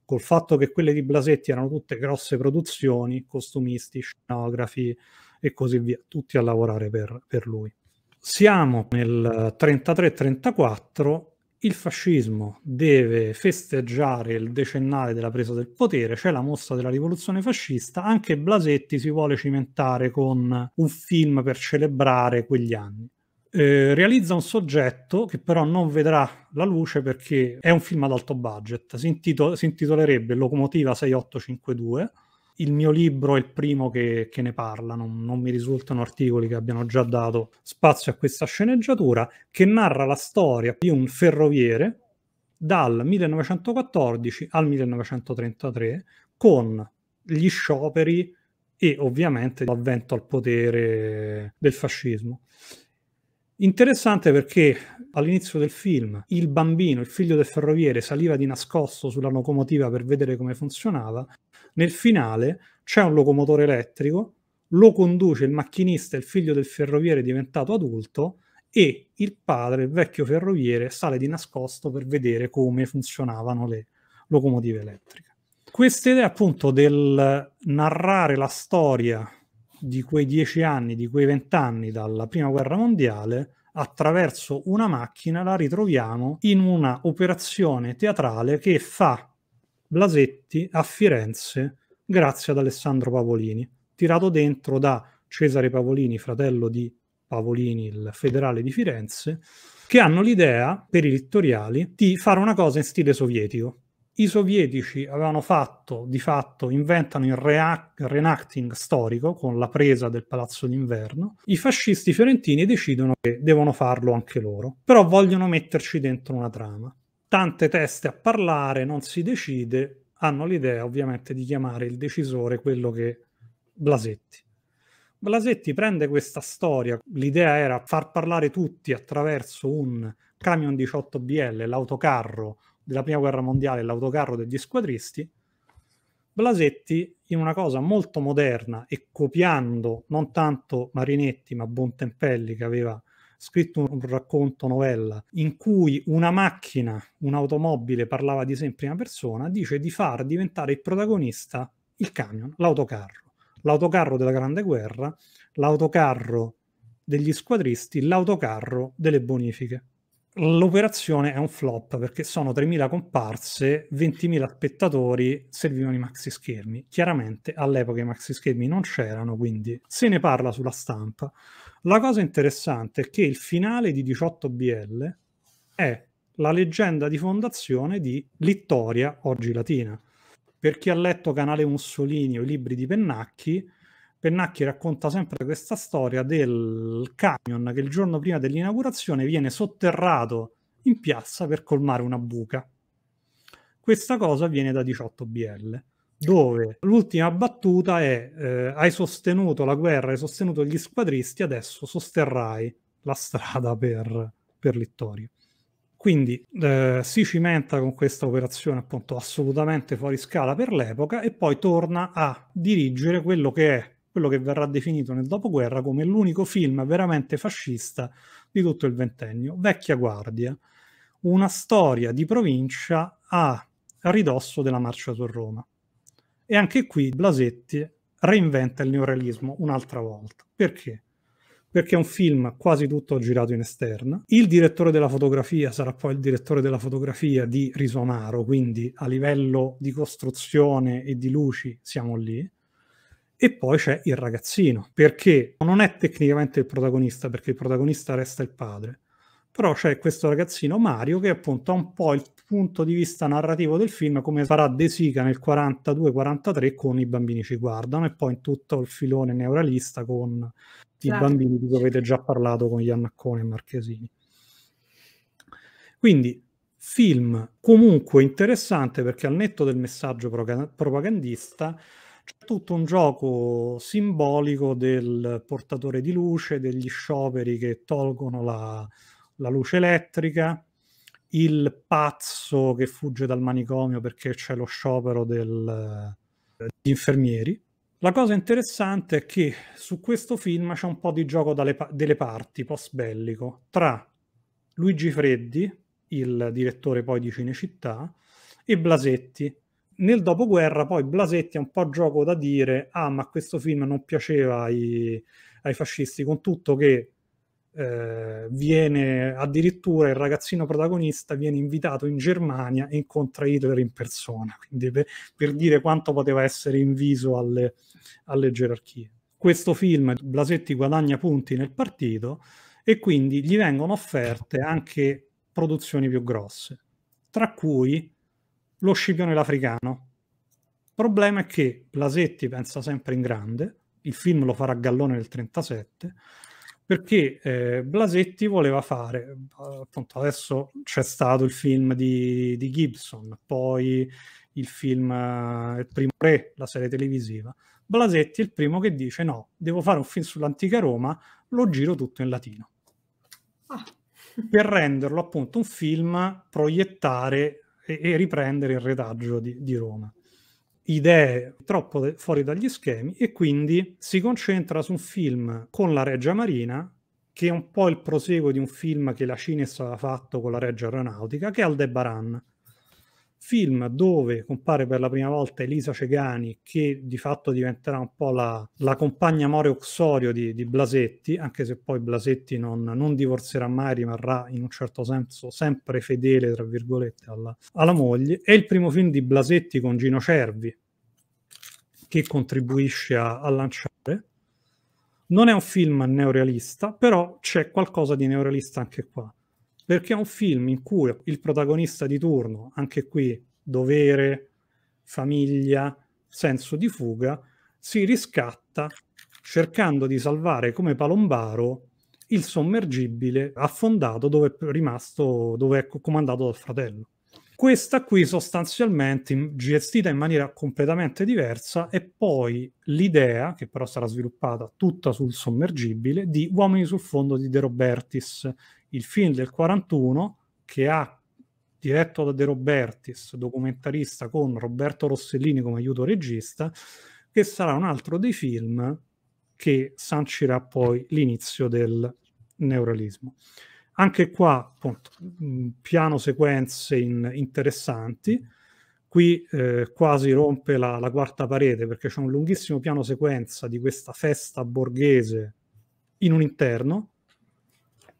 Speaker 2: col fatto che quelle di Blasetti erano tutte grosse produzioni, costumisti, scenografi e così via, tutti a lavorare per, per lui. Siamo nel 33-34 il fascismo deve festeggiare il decennale della presa del potere, c'è la mostra della rivoluzione fascista, anche Blasetti si vuole cimentare con un film per celebrare quegli anni. Eh, realizza un soggetto che però non vedrà la luce perché è un film ad alto budget, si, intito- si intitolerebbe Locomotiva 6852 il mio libro è il primo che, che ne parla, non, non, mi risultano articoli che abbiano già dato spazio a questa sceneggiatura, che narra la storia di un ferroviere dal 1914 al 1933 con gli scioperi e ovviamente l'avvento al potere del fascismo. Interessante perché all'inizio del film il bambino, il figlio del ferroviere, saliva di nascosto sulla locomotiva per vedere come funzionava nel finale c'è un locomotore elettrico, lo conduce il macchinista, il figlio del ferroviere diventato adulto, e il padre, il vecchio ferroviere, sale di nascosto per vedere come funzionavano le locomotive elettriche. Questa idea appunto del narrare la storia di quei dieci anni, di quei vent'anni dalla prima guerra mondiale, attraverso una macchina la ritroviamo in una operazione teatrale che fa Blasetti a Firenze grazie ad Alessandro Pavolini, tirato dentro da Cesare Pavolini, fratello di Pavolini, il federale di Firenze, che hanno l'idea, per i littoriali, di fare una cosa in stile sovietico. I sovietici avevano fatto, di fatto, inventano il reenacting storico con la presa del Palazzo d'Inverno. I fascisti fiorentini decidono che devono farlo anche loro, però vogliono metterci dentro una trama tante teste a parlare, non si decide, hanno l'idea ovviamente di chiamare il decisore quello che Blasetti. Blasetti prende questa storia, l'idea era far parlare tutti attraverso un camion 18BL, l'autocarro della prima guerra mondiale, l'autocarro degli squadristi. Blasetti, in una cosa molto moderna e copiando non tanto Marinetti ma Bontempelli che aveva scritto un racconto novella in cui una macchina, un'automobile parlava di sé in prima persona, dice di far diventare il protagonista il camion, l'autocarro, l'autocarro della Grande Guerra, l'autocarro degli squadristi, l'autocarro delle bonifiche. L'operazione è un flop perché sono 3.000 comparse, 20.000 spettatori, servivano i maxi schermi. Chiaramente all'epoca i maxi schermi non c'erano, quindi se ne parla sulla stampa. La cosa interessante è che il finale di 18BL è la leggenda di fondazione di Littoria, oggi latina. Per chi ha letto Canale Mussolini o i libri di Pennacchi, Pennacchi racconta sempre questa storia del camion che il giorno prima dell'inaugurazione viene sotterrato in piazza per colmare una buca. Questa cosa viene da 18BL dove l'ultima battuta è eh, hai sostenuto la guerra, hai sostenuto gli squadristi, adesso sosterrai la strada per, per Littorio. Quindi eh, si cimenta con questa operazione appunto assolutamente fuori scala per l'epoca e poi torna a dirigere quello che è, quello che verrà definito nel dopoguerra come l'unico film veramente fascista di tutto il ventennio, Vecchia Guardia, una storia di provincia a ridosso della marcia su Roma. E anche qui Blasetti reinventa il neorealismo un'altra volta. Perché? Perché è un film quasi tutto girato in esterna. Il direttore della fotografia sarà poi il direttore della fotografia di Risonaro, quindi a livello di costruzione e di luci siamo lì. E poi c'è il ragazzino, perché non è tecnicamente il protagonista, perché il protagonista resta il padre, però c'è questo ragazzino Mario che appunto ha un po' il punto di vista narrativo del film, come farà De Sica nel 42-43 con I bambini ci guardano e poi in tutto il filone neuralista con i certo. bambini di cui avete già parlato con Iannaccone e Marchesini. Quindi film comunque interessante perché al netto del messaggio propagandista c'è tutto un gioco simbolico del portatore di luce, degli scioperi che tolgono la, la luce elettrica, il pazzo che fugge dal manicomio perché c'è lo sciopero eh, degli infermieri. La cosa interessante è che su questo film c'è un po' di gioco dalle, delle parti post bellico tra Luigi Freddi, il direttore poi di Cinecittà, e Blasetti. Nel dopoguerra poi Blasetti ha un po' gioco da dire, ah ma questo film non piaceva ai, ai fascisti, con tutto che eh, viene addirittura il ragazzino protagonista viene invitato in Germania e incontra Hitler in persona, quindi per, per dire quanto poteva essere inviso alle, alle gerarchie. Questo film Blasetti guadagna punti nel partito e quindi gli vengono offerte anche produzioni più grosse, tra cui lo Scipione l'Africano. Il problema è che Blasetti pensa sempre in grande, il film lo farà Gallone nel 1937, perché eh, Blasetti voleva fare, appunto adesso c'è stato il film di, di Gibson, poi il film eh, Il primo re, la serie televisiva. Blasetti è il primo che dice no, devo fare un film sull'antica Roma, lo giro tutto in latino. Ah. Per renderlo appunto un film, proiettare e, e riprendere il retaggio di, di Roma idee troppo fuori dagli schemi e quindi si concentra su un film con la Reggia Marina che è un po' il proseguo di un film che la Cines aveva fatto con la Reggia Aeronautica che è Aldebaran film dove compare per la prima volta Elisa Cegani che di fatto diventerà un po' la, la compagna More Oxorio di, di, Blasetti, anche se poi Blasetti non, non, divorzierà mai, rimarrà in un certo senso sempre fedele, tra virgolette, alla, alla moglie. È il primo film di Blasetti con Gino Cervi, che contribuisce a, a lanciare. Non è un film neorealista, però c'è qualcosa di neorealista anche qua, perché è un film in cui il protagonista di turno, anche qui dovere, famiglia, senso di fuga, si riscatta cercando di salvare come palombaro il sommergibile affondato dove è rimasto, dove è comandato dal fratello. Questa qui sostanzialmente gestita in maniera completamente diversa e poi l'idea, che però sarà sviluppata tutta sul sommergibile, di Uomini sul fondo di De Robertis, il film del 41 che ha diretto da De Robertis, documentarista con Roberto Rossellini come aiuto regista, che sarà un altro dei film che sancirà poi l'inizio del neorealismo. Anche qua, appunto, mm, piano sequenze in, interessanti. Qui eh, quasi rompe la, la, quarta parete perché c'è un lunghissimo piano sequenza di questa festa borghese in un interno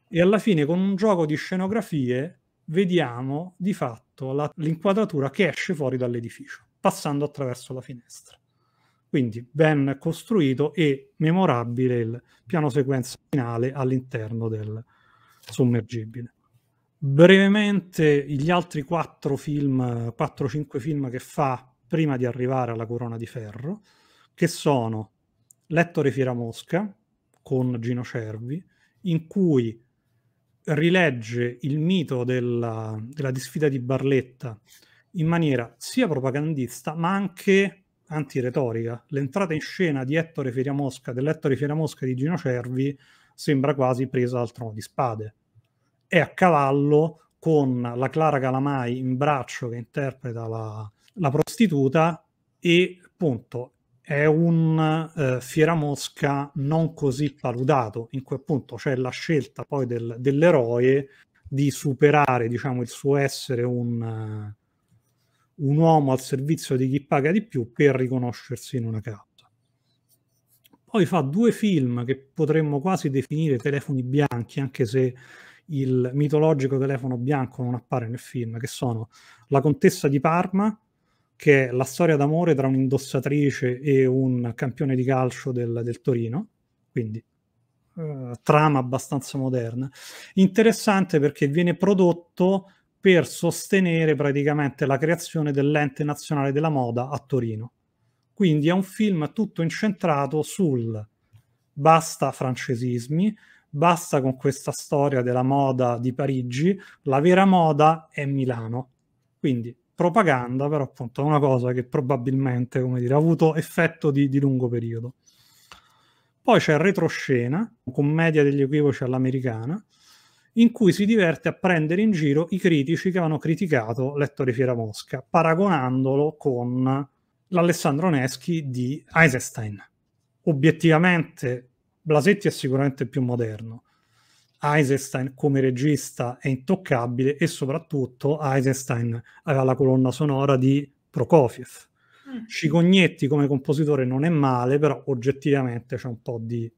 Speaker 2: e alla fine con un gioco di scenografie vediamo di fatto la, l'inquadratura che esce fuori dall'edificio, passando attraverso la finestra. Quindi ben costruito e memorabile il piano sequenza finale all'interno del, sommergibile. Brevemente gli altri quattro film, 4-5 film che fa prima di arrivare alla Corona di Ferro, che sono Lettore Firamosca con Gino Cervi, in cui rilegge il mito della, della disfida di Barletta in maniera sia propagandista ma anche antiretorica. L'entrata in scena di Ettore Feriamosca, dell'Ettore Feriamosca di Gino Cervi, sembra quasi presa al trono di spade è a cavallo con la Clara Calamai in braccio che interpreta la, la prostituta e appunto è un eh, Mosca non così paludato, in quel punto c'è la scelta poi del, dell'eroe di superare diciamo, il suo essere un, eh, un uomo al servizio di chi paga di più per riconoscersi in una causa. Poi fa due film che potremmo quasi definire telefoni bianchi, anche se il mitologico telefono bianco non appare nel film, che sono la contessa di Parma, che è la storia d'amore tra un'indossatrice e un campione di calcio del, del Torino, quindi eh, trama abbastanza moderna. Interessante perché viene prodotto per sostenere praticamente la creazione dell'ente nazionale della moda a Torino. Quindi è un film tutto incentrato sul basta francesismi, basta con questa storia della moda di Parigi, la vera moda è Milano. Quindi propaganda, però appunto è una cosa che probabilmente, come dire, ha avuto effetto di, di lungo periodo. Poi c'è Retroscena, commedia degli equivoci all'americana, in cui si diverte a prendere in giro i critici che avevano criticato Lettore Fiera Mosca, paragonandolo con l'Alessandro Neschi di Eisenstein. Obiettivamente Blasetti è sicuramente più moderno. Eisenstein come regista è intoccabile e soprattutto Eisenstein aveva la colonna sonora di Prokofiev. Mm. Cicognetti come compositore non è male, però oggettivamente c'è un po' di,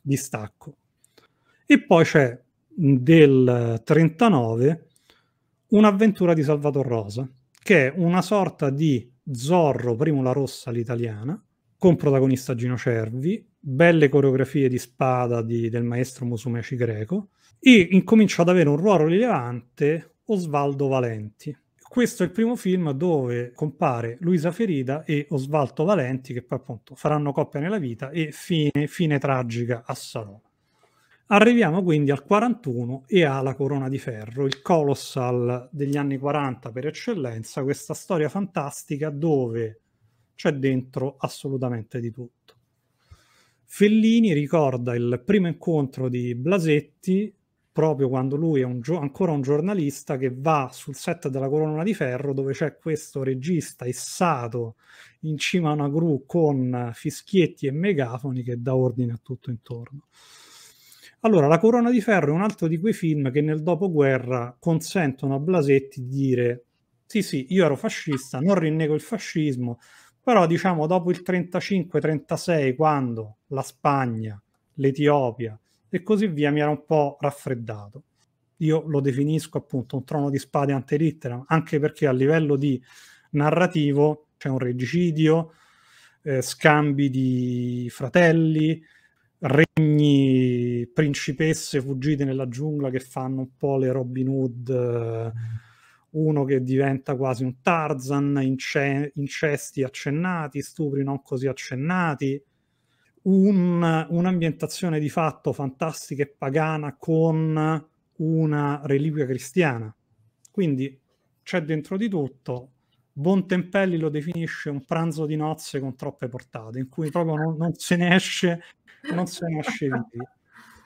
Speaker 2: di stacco. E poi c'è mm, del 39 Un'avventura di Salvatore Rosa, che è una sorta di Zorro, Primula rossa all'italiana, con protagonista Gino Cervi, belle coreografie di spada di, del maestro Musumeci Greco e incomincia ad avere un ruolo rilevante Osvaldo Valenti. Questo è il primo film dove compare Luisa Ferida e Osvaldo Valenti che poi appunto faranno coppia nella vita e fine, fine tragica a Salò. Arriviamo quindi al 41 e alla Corona di Ferro, il colossal degli anni 40 per eccellenza, questa storia fantastica dove c'è dentro assolutamente di tutto Fellini ricorda il primo incontro di Blasetti proprio quando lui è un gio- ancora un giornalista che va sul set della Corona di Ferro dove c'è questo regista issato in cima a una gru con fischietti e megafoni che dà ordine a tutto intorno. Allora, La Corona di Ferro è un altro di quei film che nel dopoguerra consentono a Blasetti di dire sì sì, io ero fascista, non rinnego il fascismo, però diciamo dopo il 35-36, quando la Spagna, l'Etiopia e così via mi era un po' raffreddato. Io lo definisco appunto un trono di spade ante litteram, anche perché a livello di narrativo c'è un regicidio, eh, scambi di fratelli, regni principesse fuggite nella giungla che fanno un po' le Robin Hood. Eh, mm uno che diventa quasi un Tarzan, ince- incesti accennati, stupri non così accennati, un, un'ambientazione di fatto fantastica e pagana con una reliquia cristiana. Quindi c'è dentro di tutto. Bontempelli lo definisce un pranzo di nozze con troppe portate, in cui proprio non, non se ne esce, non se ne esce vivi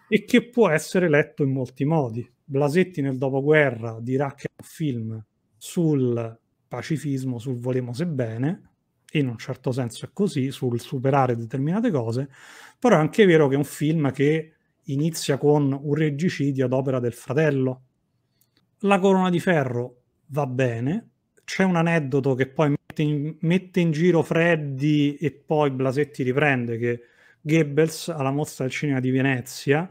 Speaker 2: e che può essere letto in molti modi. Blasetti nel dopoguerra dirà che è un film sul pacifismo, sul volemo sebbene, e in un certo senso è così, sul superare determinate cose, però è anche vero che è un film che inizia con un regicidio ad opera del fratello. La corona di ferro va bene, c'è un aneddoto che poi mette in, mette in giro Freddy e poi Blasetti riprende che Goebbels alla mostra del cinema di Venezia,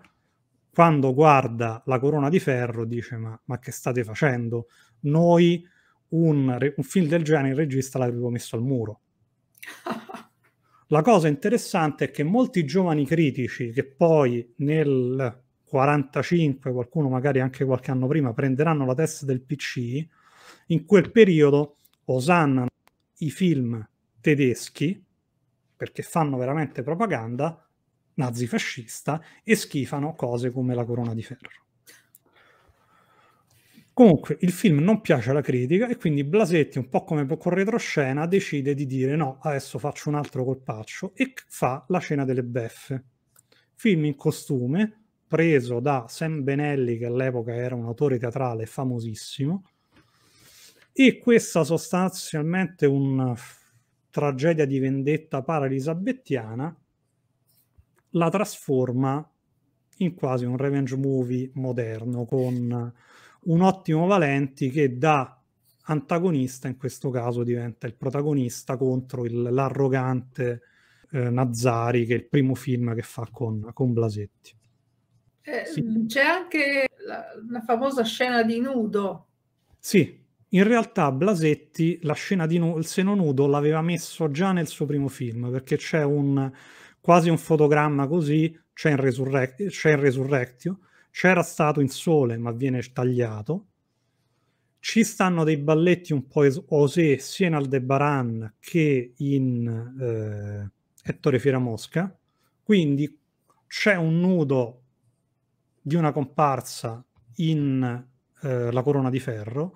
Speaker 2: quando guarda la corona di ferro, dice ma, ma che state facendo? Noi un, un film del genere, il regista l'avremmo messo al muro. La cosa interessante è che molti giovani critici che poi nel 45, qualcuno magari anche qualche anno prima, prenderanno la testa del PC, in quel periodo osannano i film tedeschi perché fanno veramente propaganda nazifascista e schifano cose come la corona di ferro. Comunque il film non piace alla critica e quindi Blasetti, un po' come con retroscena, decide di dire no, adesso faccio un altro colpaccio e fa La cena delle beffe. Film in costume, preso da Sam Benelli, che all'epoca era un autore teatrale famosissimo, e questa sostanzialmente un tragedia di vendetta paralisabettiana, la trasforma in quasi un revenge movie moderno con un ottimo Valenti che da antagonista in questo caso diventa il protagonista contro il, l'arrogante eh, Nazzari che è il primo film che fa con, con Blasetti.
Speaker 1: Eh, sì. C'è anche la, la, famosa scena di nudo.
Speaker 2: Sì, in realtà Blasetti la scena di nu- il seno nudo l'aveva messo già nel suo primo film, perché c'è un, quasi un fotogramma così, c'è in, Resurrect- c'è in Resurrectio, c'era stato in Sole ma viene tagliato, ci stanno dei balletti un po' es- osè sia in Aldebaran che in eh, Ettore Fieramosca, quindi c'è un nudo di una comparsa in eh, La Corona di Ferro,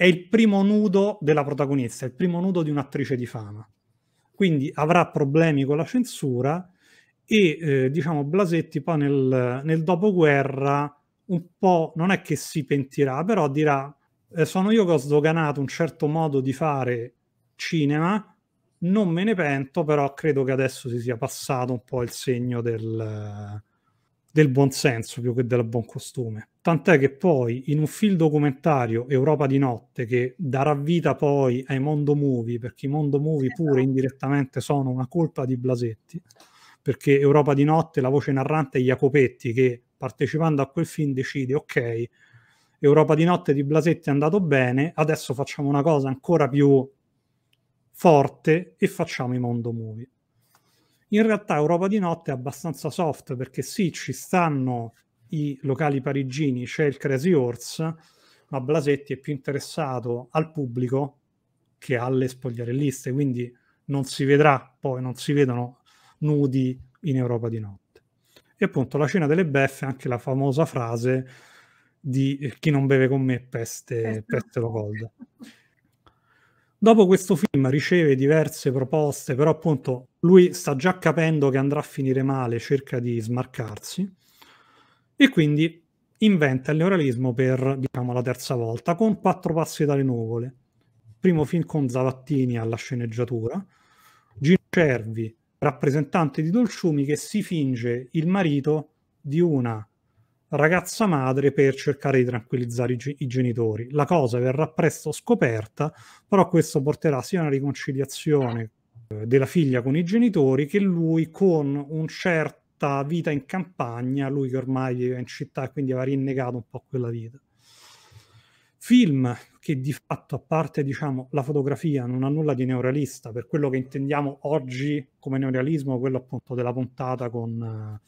Speaker 2: è il primo nudo della protagonista, è il primo nudo di un'attrice di fama. Quindi avrà problemi con la censura e eh, diciamo Blasetti poi nel, nel, dopoguerra un po' non è che si pentirà, però dirà eh, sono io che ho sdoganato un certo modo di fare cinema, non me ne pento, però credo che adesso si sia passato un po' il segno del, del senso più che del buon costume. Tant'è che poi in un film documentario Europa di notte che darà vita poi ai Mondo Movie, perché i Mondo Movie pure esatto. indirettamente sono una colpa di Blasetti, perché Europa di notte la voce narrante è Jacopetti che partecipando a quel film decide ok, Europa di notte di Blasetti è andato bene, adesso facciamo una cosa ancora più forte e facciamo i Mondo Movie. In realtà Europa di notte è abbastanza soft perché sì, ci stanno i locali parigini c'è il Crazy Horse, ma Blasetti è più interessato al pubblico che alle spogliarelliste, quindi non si vedrà poi, non si vedono nudi in Europa di notte. E appunto la cena delle beffe, anche la famosa frase di eh, chi non beve con me peste, peste lo colda. Dopo questo film riceve diverse proposte, però appunto lui sta già capendo che andrà a finire male, cerca di smarcarsi e quindi inventa il neorealismo per, diciamo, la terza volta, con quattro passi dalle nuvole. Primo film con Zavattini alla sceneggiatura, Gino Cervi, rappresentante di Dolciumi, che si finge il marito di una ragazza madre per cercare di tranquillizzare i, ge- i, genitori. La cosa verrà presto scoperta, però questo porterà sia a una riconciliazione eh, della figlia con i genitori che lui con un certo tutta vita in campagna, lui che ormai viveva in città e quindi aveva rinnegato un po' quella vita. Film che di fatto, a parte diciamo, la fotografia, non ha nulla di neorealista, per quello che intendiamo oggi come neorealismo, quello appunto della puntata con,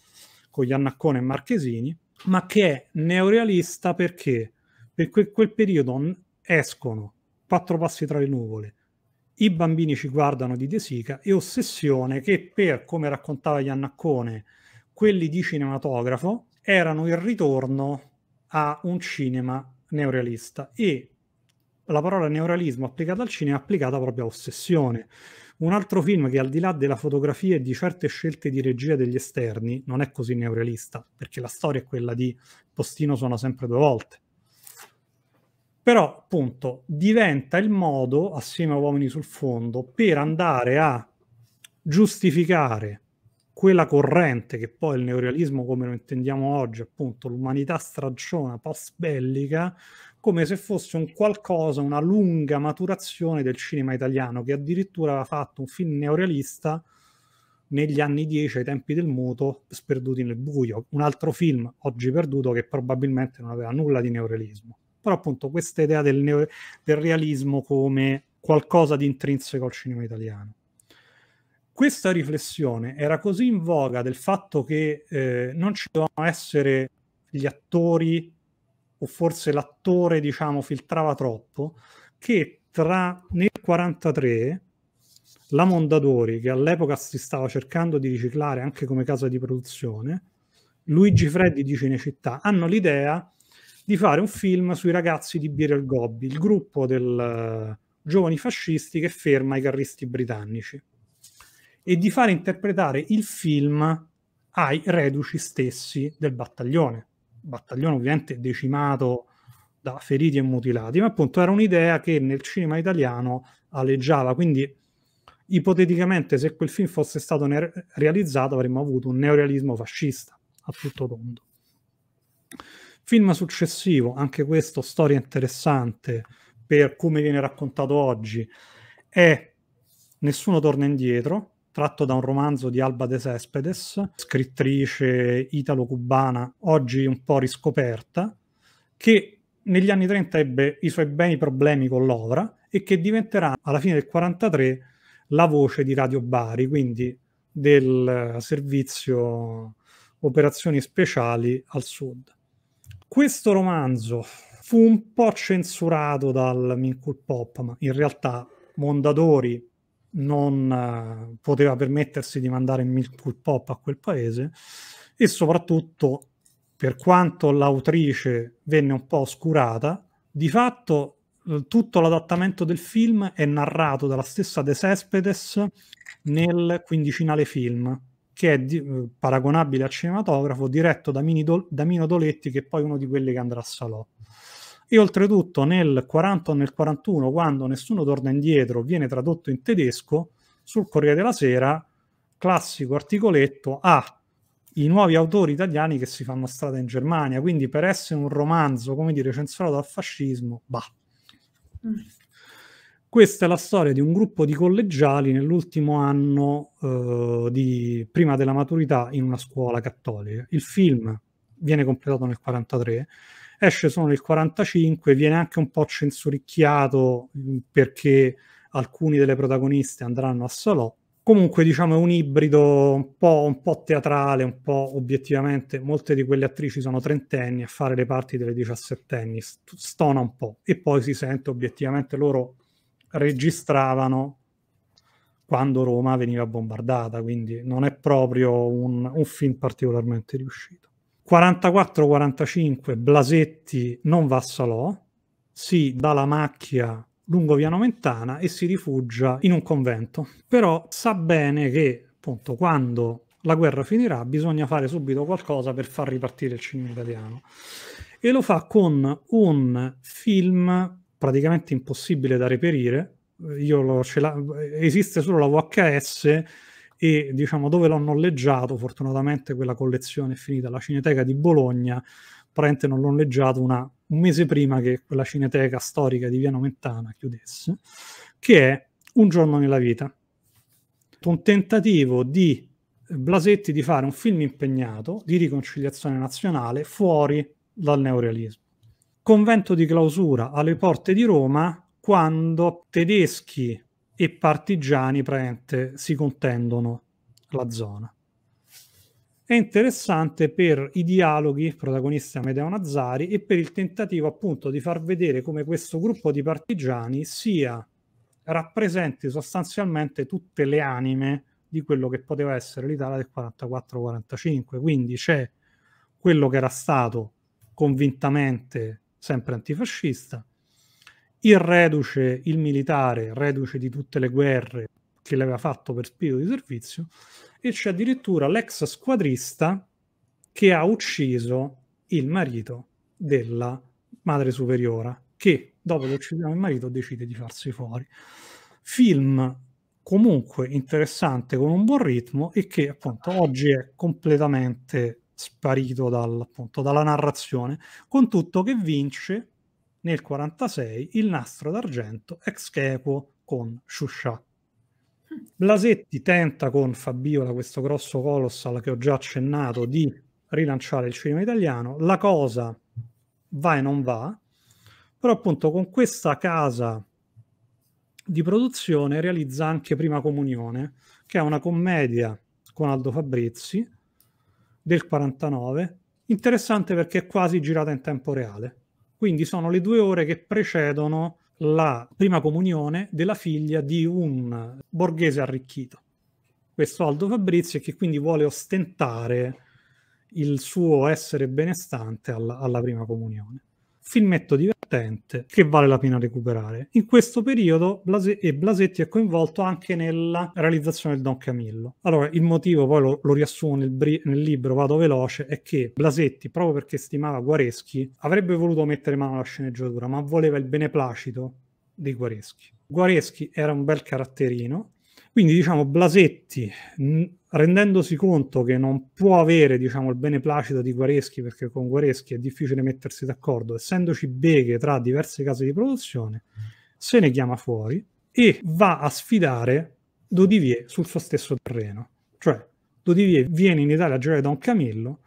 Speaker 2: con Iannaccone e Marchesini, ma che è neorealista perché per quel, quel periodo escono quattro passi tra le nuvole, i bambini ci guardano di De Sica e Ossessione che per, come raccontava Iannaccone, quelli di cinematografo erano il ritorno a un cinema neorealista e la parola neorealismo applicata al cinema è applicata proprio a ossessione. Un altro film che al di là della fotografia e di certe scelte di regia degli esterni non è così neorealista, perché la storia è quella di Postino suona sempre due volte. Però, appunto, diventa il modo, assieme a Uomini sul fondo, per andare a giustificare quella corrente che poi il neorealismo come lo intendiamo oggi, appunto l'umanità stracciona, post-bellica, come se fosse un qualcosa, una lunga maturazione del cinema italiano, che addirittura aveva fatto un film neorealista negli anni 10 ai tempi del muto, Sperduti nel buio, un altro film oggi perduto che probabilmente non aveva nulla di neorealismo. Però appunto questa idea del, neo- del realismo come qualcosa di intrinseco al cinema italiano questa riflessione era così in voga del fatto che eh, non ci dovevano essere gli attori, o forse l'attore, diciamo, filtrava troppo, che tra nel 1943 la Mondadori, che all'epoca si stava cercando di riciclare anche come casa di produzione, Luigi Freddi di Cinecittà, hanno l'idea di fare un film sui ragazzi di Birel Gobbi, il gruppo del uh, giovani fascisti che ferma i carristi britannici e di fare interpretare il film ai reduci stessi del battaglione. Battaglione ovviamente decimato da feriti e mutilati, ma appunto era un'idea che nel cinema italiano aleggiava, quindi ipoteticamente se quel film fosse stato ne- realizzato avremmo avuto un neorealismo fascista a tutto tondo. Film successivo, anche questo storia interessante per come viene raccontato oggi, è Nessuno torna indietro, tratto da un romanzo di Alba de Cespedes, scrittrice italo-cubana, oggi un po' riscoperta, che negli anni 30 ebbe i suoi bei problemi con l'ovra e che diventerà alla fine del 43 la voce di Radio Bari, quindi del eh, servizio operazioni speciali al sud. Questo romanzo fu un po' censurato dal Minkul Pop, ma in realtà Mondadori non eh, poteva permettersi di mandare Milk Pop a quel paese e soprattutto per quanto l'autrice venne un po' oscurata, di fatto eh, tutto l'adattamento del film è narrato dalla stessa De Cespedes nel quindicinale film, che è di, eh, paragonabile al cinematografo, diretto da, Mini Do, da Mino Doletti, che è poi uno di quelli che andrà a Salò e oltretutto nel 40 o nel 41, quando nessuno torna indietro, viene tradotto in tedesco sul Corriere della Sera, classico articoletto, a ah, i nuovi autori italiani che si fanno strada in Germania. Quindi per essere un romanzo, come dire, censurato dal fascismo, bah. Mm. Questa è la storia di un gruppo di collegiali nell'ultimo anno eh, di, prima della maturità in una scuola cattolica. Il film viene completato nel 1943 esce solo nel 45, viene anche un po' censuricchiato mm, perché alcuni delle protagoniste andranno a Salò. Comunque diciamo è un ibrido un po', un po', teatrale, un po' obiettivamente, molte di quelle attrici sono trentenni a fare le parti delle diciassettenni, stona un po' e poi si sente obiettivamente loro registravano quando Roma veniva bombardata, quindi non è proprio un, un film particolarmente riuscito. 44-45 Blasetti non va a Salò, si dà la macchia lungo Via Nomentana e si rifugia in un convento. Però sa bene che appunto quando la guerra finirà bisogna fare subito qualcosa per far ripartire il cinema italiano. E lo fa con un film praticamente impossibile da reperire. Io lo, ce l'ha, esiste solo la VHS e diciamo dove l'ho noleggiato, fortunatamente quella collezione è finita, la Cineteca di Bologna, praticamente non l'ho noleggiato una, un mese prima che quella Cineteca storica di Via Nomentana chiudesse, che è Un giorno nella vita, un tentativo di Blasetti di fare un film impegnato di riconciliazione nazionale fuori dal neorealismo. Convento di clausura alle porte di Roma quando tedeschi e partigiani praticamente si contendono la zona. È interessante per i dialoghi, protagonista Amedeo Nazari, e per il tentativo appunto di far vedere come questo gruppo di partigiani sia rappresenti sostanzialmente tutte le anime di quello che poteva essere l'Italia del 44-45. Quindi c'è quello che era stato convintamente sempre antifascista, il reduce, il militare, reduce di tutte le guerre che l'aveva fatto per spirito di servizio, e c'è addirittura l'ex squadrista che ha ucciso il marito della madre superiore, che dopo che uccidiamo il marito decide di farsi fuori. Film comunque interessante, con un buon ritmo e che appunto oggi è completamente sparito dal, appunto, dalla narrazione, con tutto che vince nel 1946 il nastro d'argento ex equo con Sciuscià. Blasetti tenta con Fabiola, questo grosso colossal che ho già accennato, di rilanciare il cinema italiano. La cosa va e non va, però appunto con questa casa di produzione realizza anche Prima Comunione, che è una commedia con Aldo Fabrizi del 49, interessante perché è quasi girata in tempo reale. Quindi sono le due ore che precedono la prima comunione della figlia di un borghese arricchito. Questo Aldo Fabrizio che quindi vuole ostentare il suo essere benestante alla, alla prima comunione filmetto divertente che vale la pena recuperare. In questo periodo Blase- Blasetti è coinvolto anche nella realizzazione del Don Camillo. Allora, il motivo, poi lo, lo riassumo nel, bri- nel, libro, vado veloce, è che Blasetti, proprio perché stimava Guareschi, avrebbe voluto mettere mano alla sceneggiatura, ma voleva il beneplacito dei Guareschi. Guareschi era un bel caratterino, quindi diciamo Blasetti, rendendosi conto che non può avere diciamo, il beneplacito di Guareschi, perché con Guareschi è difficile mettersi d'accordo, essendoci beghe tra diverse case di produzione, se ne chiama fuori e va a sfidare Dodivier sul suo stesso terreno. Cioè, Dodivier viene in Italia a girare un Camillo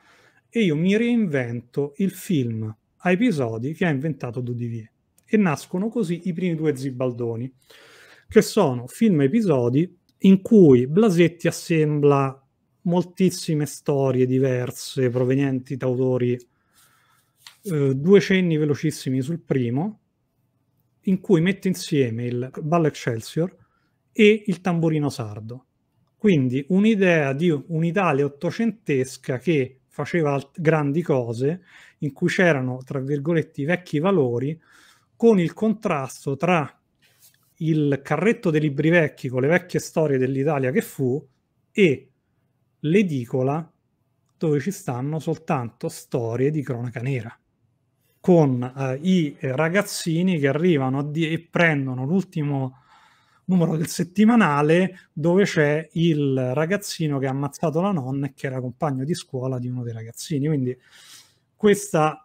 Speaker 2: e io mi reinvento il film a episodi che ha inventato Dodivier. E nascono così i primi due zibaldoni che sono film episodi in cui Blasetti assembla moltissime storie diverse provenienti da autori. Eh, due cenni velocissimi sul primo, in cui mette insieme il ballo Excelsior e il tamburino sardo. Quindi un'idea di un'Italia ottocentesca che faceva grandi cose, in cui c'erano, tra virgolette, i vecchi valori, con il contrasto tra il carretto dei libri vecchi con le vecchie storie dell'Italia che fu e l'edicola dove ci stanno soltanto storie di cronaca nera con eh, i ragazzini che arrivano di- e prendono l'ultimo numero del settimanale dove c'è il ragazzino che ha ammazzato la nonna e che era compagno di scuola di uno dei ragazzini. Quindi questo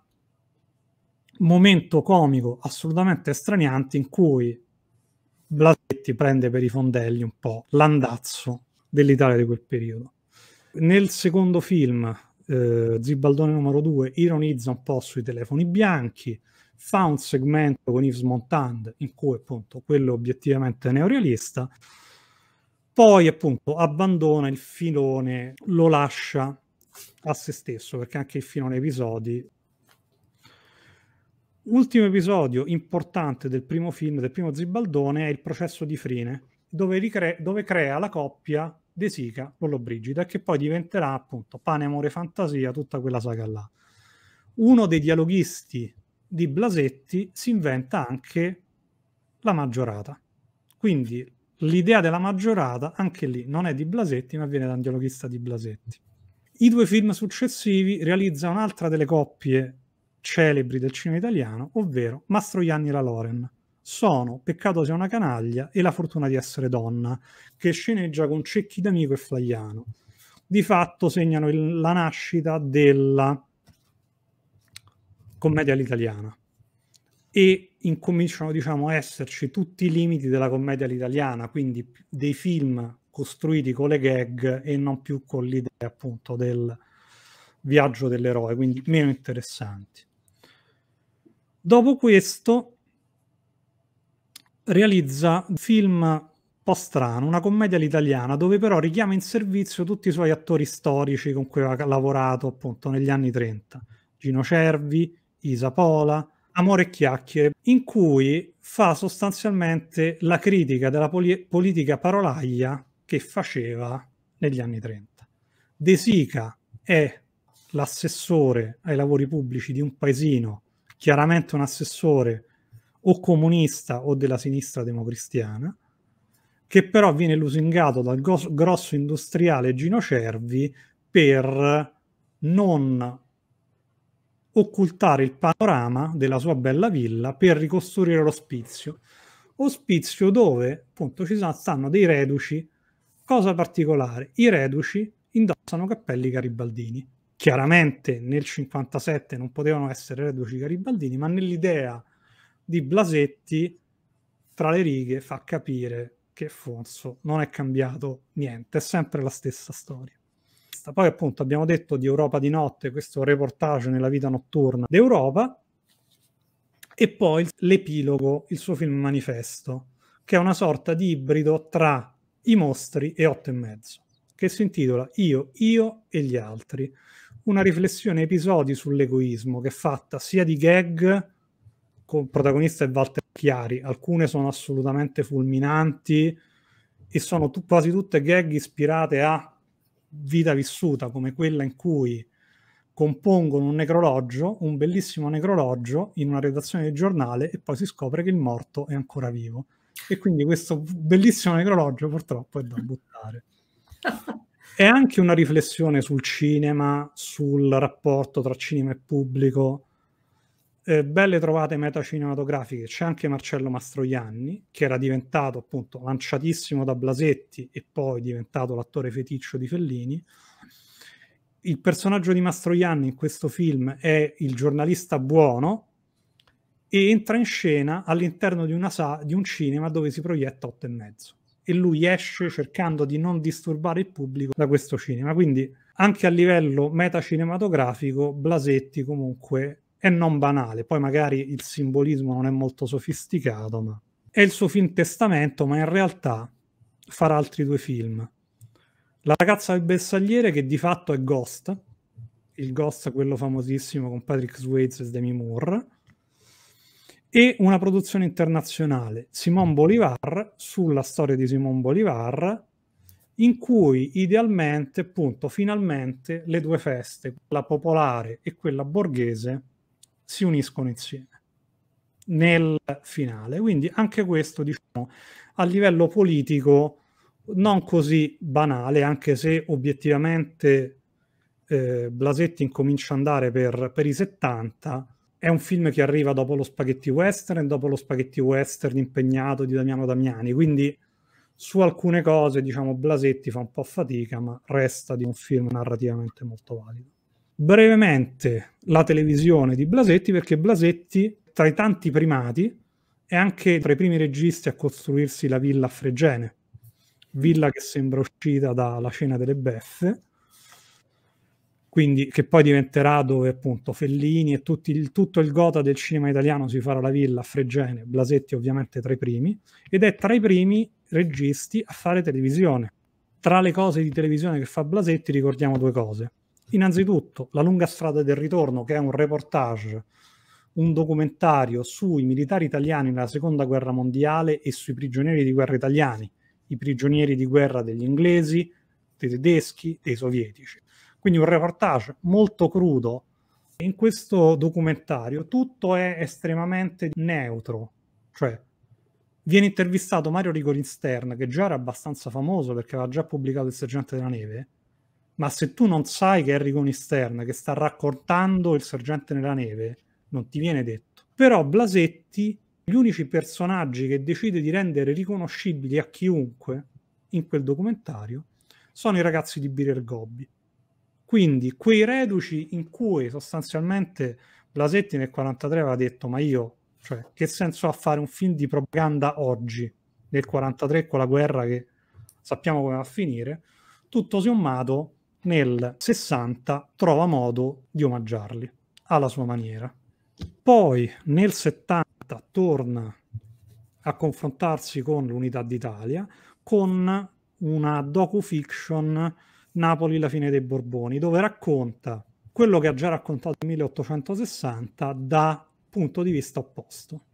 Speaker 2: momento comico assolutamente straniante in cui Blasetti prende per i fondelli un po' l'andazzo dell'Italia di quel periodo. Nel secondo film, eh, Zibaldone numero 2 ironizza un po' sui telefoni bianchi, fa un segmento con Yves Montand in cui appunto quello obiettivamente neorealista, poi appunto abbandona il filone, lo lascia a se stesso perché anche il filone episodi ultimo episodio importante del primo film, del primo Zibaldone, è il processo di Frine, dove, ricre- dove crea la coppia De Sica, con Brigida, che poi diventerà appunto Pane, Amore, Fantasia, tutta quella saga là. Uno dei dialoghisti di Blasetti si inventa anche la maggiorata. Quindi l'idea della maggiorata anche lì non è di Blasetti, ma viene da un dialoghista di Blasetti. I due film successivi realizza un'altra delle coppie celebri del cinema italiano, ovvero Mastroianni e la Loren. Sono Peccato sia una canaglia e La fortuna di essere donna, che sceneggia con Cecchi d'Amico e Flaiano. Di fatto segnano il, la nascita della commedia all'italiana e incominciano diciamo, a esserci tutti i limiti della commedia all'italiana, quindi dei film costruiti con le gag e non più con l'idea appunto del viaggio dell'eroe, quindi meno interessanti. Dopo questo realizza un film un po' strano, una commedia all'italiana, dove però richiama in servizio tutti i suoi attori storici con cui ha lavorato appunto negli anni 30. Gino Cervi, Isa Pola, Amore e chiacchiere, in cui fa sostanzialmente la critica della poli- politica parolaglia che faceva negli anni 30. De Sica è l'assessore ai lavori pubblici di un paesino chiaramente un assessore o comunista o della sinistra democristiana, che però viene lusingato dal grosso industriale Gino Cervi per non occultare il panorama della sua bella villa per ricostruire l'ospizio. Ospizio dove appunto ci stanno dei reduci. Cosa particolare? I reduci indossano cappelli garibaldini chiaramente nel 57 non potevano essere reduci garibaldini, ma nell'idea di Blasetti tra le righe fa capire che Fonso non è cambiato niente, è sempre la stessa storia. Poi appunto abbiamo detto di Europa di notte, questo reportage nella vita notturna d'Europa, e poi l'epilogo, il suo film manifesto, che è una sorta di ibrido tra i mostri e otto e mezzo, che si intitola Io, io e gli altri una riflessione episodi sull'egoismo che è fatta sia di gag con protagonista e Walter Chiari, alcune sono assolutamente fulminanti e sono t- quasi tutte gag ispirate a vita vissuta come quella in cui compongono un necrologio, un bellissimo necrologio in una redazione di giornale e poi si scopre che il morto è ancora vivo. E quindi questo bellissimo necrologio purtroppo è da buttare. è anche una riflessione sul cinema, sul rapporto tra cinema e pubblico. Eh, belle trovate metacinematografiche. C'è anche Marcello Mastroianni, che era diventato appunto lanciatissimo da Blasetti e poi diventato l'attore feticcio di Fellini. Il personaggio di Mastroianni in questo film è il giornalista buono e entra in scena all'interno di, una sa- di un cinema dove si proietta otto e mezzo e lui esce cercando di non disturbare il pubblico da questo cinema. Quindi anche a livello metacinematografico, Blasetti comunque è non banale. Poi magari il simbolismo non è molto sofisticato, ma è il suo film testamento, ma in realtà farà altri due film. La ragazza del bersagliere che di fatto è Ghost, il Ghost quello famosissimo con Patrick Swayze e Demi Moore, e una produzione internazionale, Simon Bolivar, sulla storia di Simon Bolivar, in cui idealmente, appunto, finalmente le due feste, quella popolare e quella borghese, si uniscono insieme nel finale. Quindi anche questo, diciamo, a livello politico non così banale, anche se obiettivamente eh, Blasetti incomincia ad andare per, per i 70, è un film che arriva dopo lo spaghetti western e dopo lo spaghetti western impegnato di Damiano Damiani, quindi su alcune cose, diciamo, Blasetti fa un po' fatica, ma resta di un film narrativamente molto valido. Brevemente, la televisione di Blasetti, perché Blasetti, tra i tanti primati, è anche tra i primi registi a costruirsi la villa a Fregene, villa che sembra uscita dalla cena delle beffe, quindi che poi diventerà dove appunto Fellini e tutti, il, tutto il gota del cinema italiano si farà la villa a Fregene, Blasetti ovviamente tra i primi, ed è tra i primi registi a fare televisione. Tra le cose di televisione che fa Blasetti ricordiamo due cose. Innanzitutto La lunga strada del ritorno, che è un reportage, un documentario sui militari italiani nella seconda guerra mondiale e sui prigionieri di guerra italiani, i prigionieri di guerra degli inglesi, dei tedeschi, dei sovietici quindi un reportage molto crudo. In questo documentario tutto è estremamente neutro, cioè viene intervistato Mario Rigorin Stern, che già era abbastanza famoso perché aveva già pubblicato Il Sergente della Neve, ma se tu non sai che è Rigorin Stern che sta raccontando Il Sergente della Neve, non ti viene detto. Però Blasetti, gli unici personaggi che decide di rendere riconoscibili a chiunque in quel documentario, sono i ragazzi di Birer Gobbi. Quindi quei reduci in cui sostanzialmente Blasetti nel 43 aveva detto ma io, cioè, che senso ha fare un film di propaganda oggi, nel 43 con la guerra che sappiamo come va a finire, tutto sommato nel 60 trova modo di omaggiarli alla sua maniera. Poi nel 70 torna a confrontarsi con l'Unità d'Italia con una docu-fiction Napoli la fine dei Borboni, dove racconta quello che ha già raccontato nel 1860 da punto di vista opposto.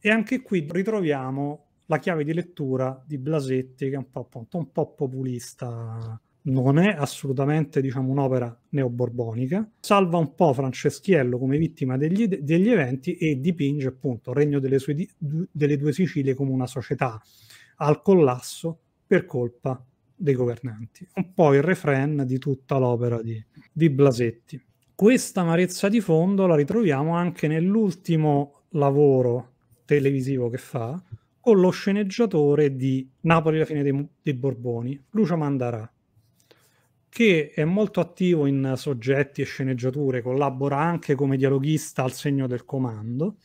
Speaker 2: E anche qui ritroviamo la chiave di lettura di Blasetti, che è un po', appunto, un po populista, non è assolutamente diciamo, un'opera neoborbonica, salva un po' Franceschiello come vittima degli, degli eventi e dipinge appunto il regno delle, sue, delle due Sicilie come una società al collasso per colpa dei governanti, un po' il refrain di tutta l'opera di, di Blasetti. Questa amarezza di fondo la ritroviamo anche nell'ultimo lavoro televisivo che fa con lo sceneggiatore di Napoli la fine dei, dei Borboni, Lucio Mandarà, che è molto attivo in soggetti e sceneggiature, collabora anche come dialoghista al segno del comando.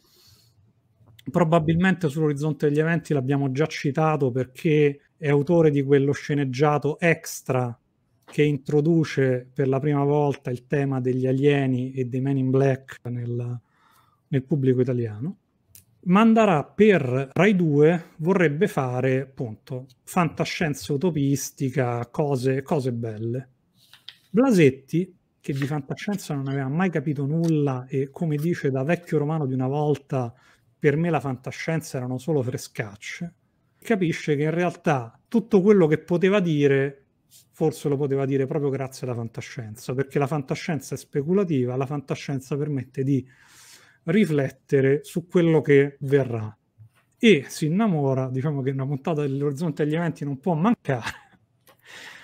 Speaker 2: Probabilmente sull'orizzonte degli eventi l'abbiamo già citato perché è autore di quello sceneggiato extra che introduce per la prima volta il tema degli alieni e dei Men in Black nel, nel pubblico italiano. Mandarà per Rai 2 vorrebbe fare appunto fantascienza utopistica, cose, cose belle. Blasetti, che di fantascienza non aveva mai capito nulla e come dice da vecchio romano di una volta, per me la fantascienza erano solo frescacce, capisce che in realtà tutto quello che poteva dire forse lo poteva dire proprio grazie alla fantascienza, perché la fantascienza è speculativa, la fantascienza permette di riflettere su quello che verrà e si innamora, diciamo che una puntata dell'orizzonte degli eventi non può mancare,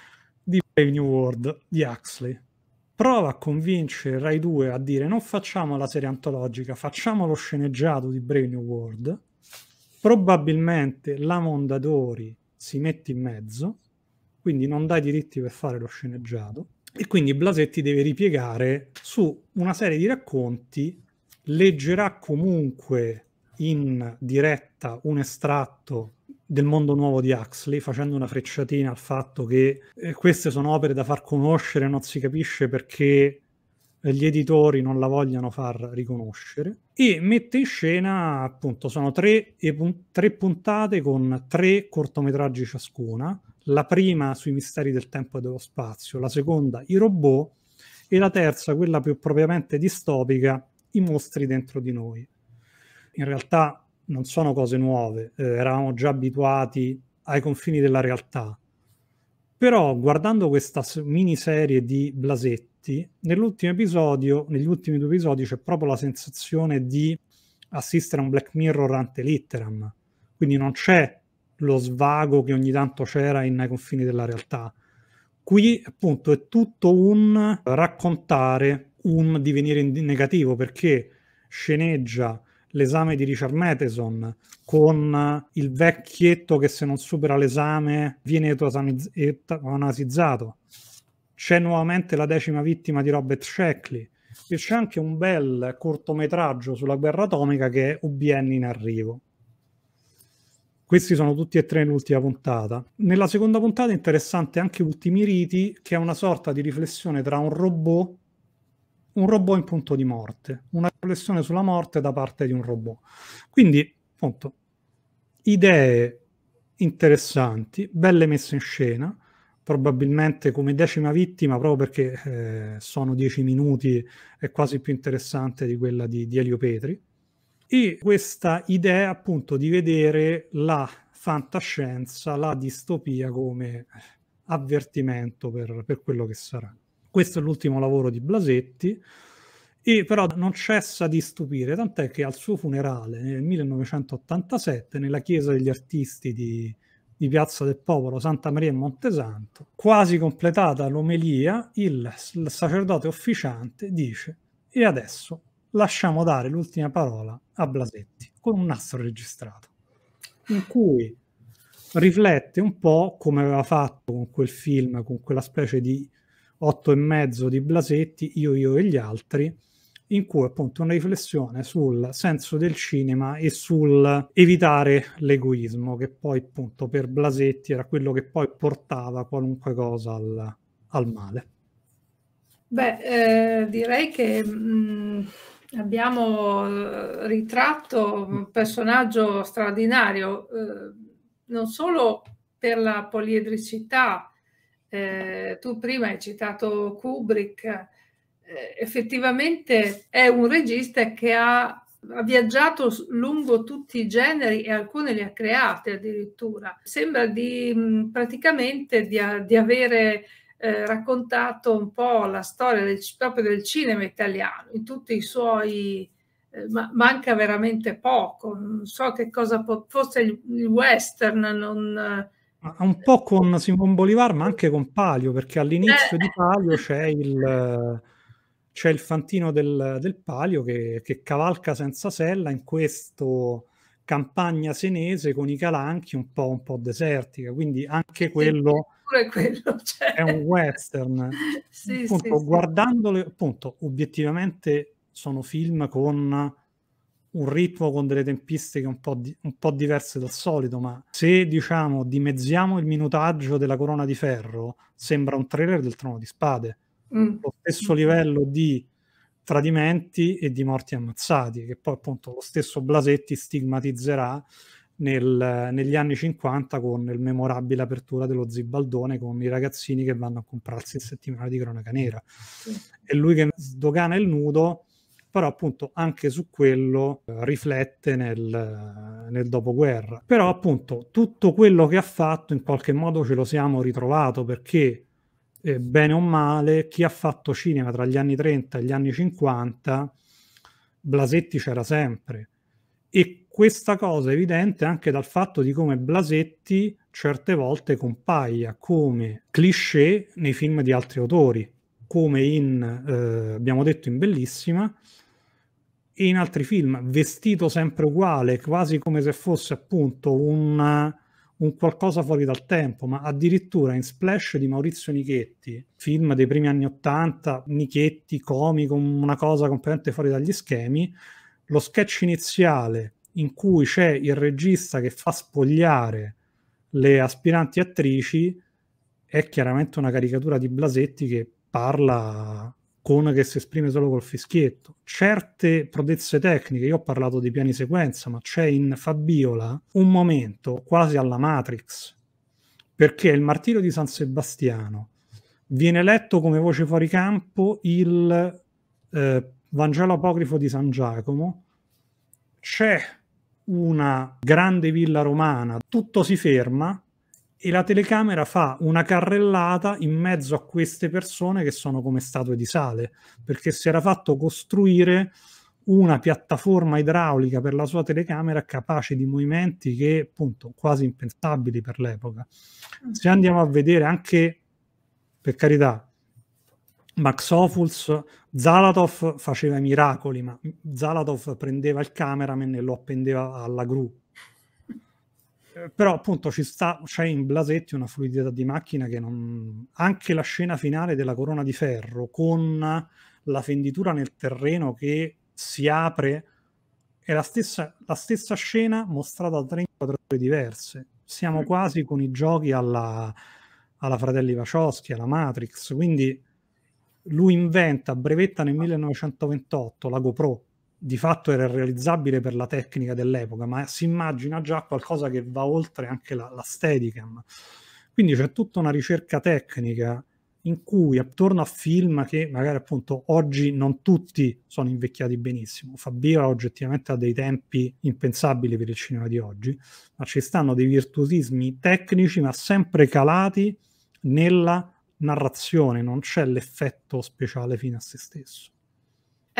Speaker 2: di Brave New World di Huxley. Prova a convincere Rai 2 a dire non facciamo la serie antologica, facciamo lo sceneggiato di Brave New World probabilmente la Mondadori si mette in mezzo, quindi non dà i diritti per fare lo sceneggiato, e quindi Blasetti deve ripiegare su una serie di racconti, leggerà comunque in diretta un estratto del mondo nuovo di Huxley, facendo una frecciatina al fatto che eh, queste sono opere da far conoscere, non si capisce perché eh, gli editori non la vogliano far riconoscere e mette in scena appunto sono tre, tre puntate con tre cortometraggi ciascuna la prima sui misteri del tempo e dello spazio la seconda i robot e la terza quella più propriamente distopica i mostri dentro di noi in realtà non sono cose nuove eh, eravamo già abituati ai confini della realtà però guardando questa miniserie di Blasetti Infatti, nell'ultimo episodio, negli ultimi due episodi, c'è proprio la sensazione di assistere a un Black Mirror ante litteram. Quindi non c'è lo svago che ogni tanto c'era in, ai confini della realtà. Qui, appunto, è tutto un raccontare un divenire in negativo perché sceneggia l'esame di Richard Matheson con il vecchietto che se non supera l'esame viene eutanasizzato c'è nuovamente la decima vittima di Robert Sheckley e c'è anche un bel cortometraggio sulla guerra atomica che è UBN in arrivo. Questi sono tutti e tre nell'ultima puntata. Nella seconda puntata è interessante anche Ultimi Riti, che è una sorta di riflessione tra un robot, un robot in punto di morte, una riflessione sulla morte da parte di un robot. Quindi, appunto, idee interessanti, belle messe in scena, probabilmente come decima vittima proprio perché eh, sono dieci minuti, è quasi più interessante di quella di, di Elio Petri. E questa idea appunto di vedere la fantascienza, la distopia come avvertimento per, per quello che sarà. Questo è l'ultimo lavoro di Blasetti e però non cessa di stupire, tant'è che al suo funerale nel 1987 nella Chiesa degli Artisti di, di Piazza del Popolo, Santa Maria e Montesanto. Quasi completata l'omelia, il, il sacerdote officiante dice e adesso lasciamo dare l'ultima parola a Blasetti con un nastro registrato, in cui riflette un po' come aveva fatto con quel film, con quella specie di otto e mezzo di Blasetti, io, io e gli altri, in cui appunto una riflessione sul senso del cinema e sul evitare l'egoismo, che poi appunto per Blasetti era quello che poi portava qualunque cosa al, al male.
Speaker 1: Beh, eh, direi che mh, mm, abbiamo eh, ritratto un mm. personaggio straordinario, eh, non solo per la poliedricità, eh, tu prima hai citato Kubrick, eh, effettivamente è un regista che ha, ha, viaggiato lungo tutti i generi e alcune li ha create addirittura. Sembra di praticamente di, di avere eh, raccontato un po' la storia del, proprio del cinema italiano in tutti i suoi eh, ma manca veramente poco. Non so che cosa po- fosse il, western, non...
Speaker 2: Un po' con Simon Bolivar, ma anche con Palio, perché all'inizio eh. di Palio c'è il, c'è il fantino del, del palio che, che, cavalca senza sella in questa campagna senese con i calanchi un po', un po desertica, quindi anche quello,
Speaker 1: sì, è, quello
Speaker 2: cioè. è, un western.
Speaker 1: sì, appunto, sì,
Speaker 2: guardandole, appunto, obiettivamente sono film con un ritmo con delle tempistiche un po, di, un po', diverse dal solito, ma se diciamo dimezziamo il minutaggio della Corona di Ferro, sembra un trailer del Trono di Spade mm. lo stesso livello di tradimenti e di morti ammazzati, che poi appunto lo stesso Blasetti stigmatizzerà nel, negli anni 50 con il memorabile apertura dello Zibaldone con i ragazzini che vanno a comprarsi il settimanale di cronaca nera. È E lui che sdogana il nudo, però appunto anche su quello eh, riflette nel, nel, dopoguerra. Però appunto tutto quello che ha fatto in qualche modo ce lo siamo ritrovato perché eh, bene o male, chi ha fatto cinema tra gli anni 30 e gli anni 50, Blasetti c'era sempre. E questa cosa è evidente anche dal fatto di come Blasetti certe volte compaia come cliché nei film di altri autori, come in, eh, abbiamo detto, in Bellissima e in altri film, vestito sempre uguale, quasi come se fosse appunto una un qualcosa fuori dal tempo, ma addirittura in Splash di Maurizio Nichetti, film dei primi anni Ottanta, Nichetti, comico, una cosa completamente fuori dagli schemi, lo sketch iniziale in cui c'è il regista che fa spogliare le aspiranti attrici è chiaramente una caricatura di Blasetti che parla con che si esprime solo col fischietto. Certe prodezze tecniche, io ho parlato di piani sequenza, ma c'è in Fabiola un momento quasi alla Matrix, perché il martirio di San Sebastiano viene letto come voce fuori campo il eh, Vangelo apocrifo di San Giacomo, c'è una grande villa romana, tutto si ferma e la telecamera fa una carrellata in mezzo a queste persone che sono come statue di sale, perché si era fatto costruire una piattaforma idraulica per la sua telecamera capace di movimenti che appunto quasi impensabili per l'epoca. Se mm. andiamo a vedere anche, per carità, Max Ophuls, Zalatov faceva i miracoli, ma Zalatov prendeva il cameraman e lo appendeva alla gru però appunto ci sta, c'è in Blasetti una fluidità di macchina che non... Anche la scena finale della Corona di Ferro con la fenditura nel terreno che si apre è la stessa, la stessa scena mostrata da tre inquadrature diverse. Siamo mm. quasi con i giochi alla, alla Fratelli Wachowski, alla Matrix, quindi lui inventa, brevetta nel 1928 la GoPro, di fatto era realizzabile per la tecnica dell'epoca, ma si immagina già qualcosa che va oltre anche la, la Steadicam. Quindi c'è tutta una ricerca tecnica in cui attorno a film che magari appunto oggi non tutti sono invecchiati benissimo. Fabiola oggettivamente ha dei tempi impensabili per il cinema di oggi, ma ci stanno dei virtuosismi tecnici ma sempre calati nella narrazione, non c'è l'effetto speciale fine a se stesso.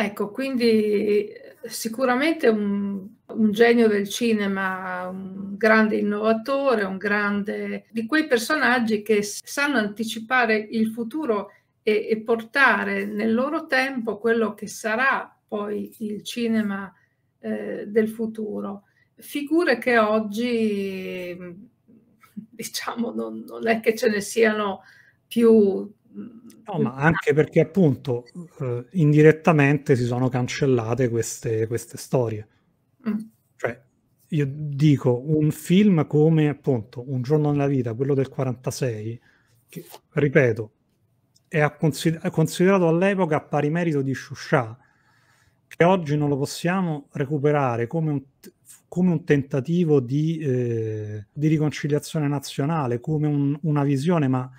Speaker 1: Ecco, quindi sicuramente un, un, genio del cinema, un grande innovatore, un grande di quei personaggi che sanno anticipare il futuro e, e portare nel loro tempo quello che sarà poi il cinema eh, del futuro. Figure che oggi diciamo non, non è che ce ne siano più No, ma
Speaker 2: anche perché appunto eh, indirettamente si sono cancellate queste, queste storie. Mm. Cioè, io dico, un film come appunto Un giorno nella vita, quello del 46, che ripeto, è consider- considerato all'epoca a pari merito di Shusha, che oggi non lo possiamo recuperare come un, t- come un tentativo di, eh, di, riconciliazione nazionale, come un, una visione, ma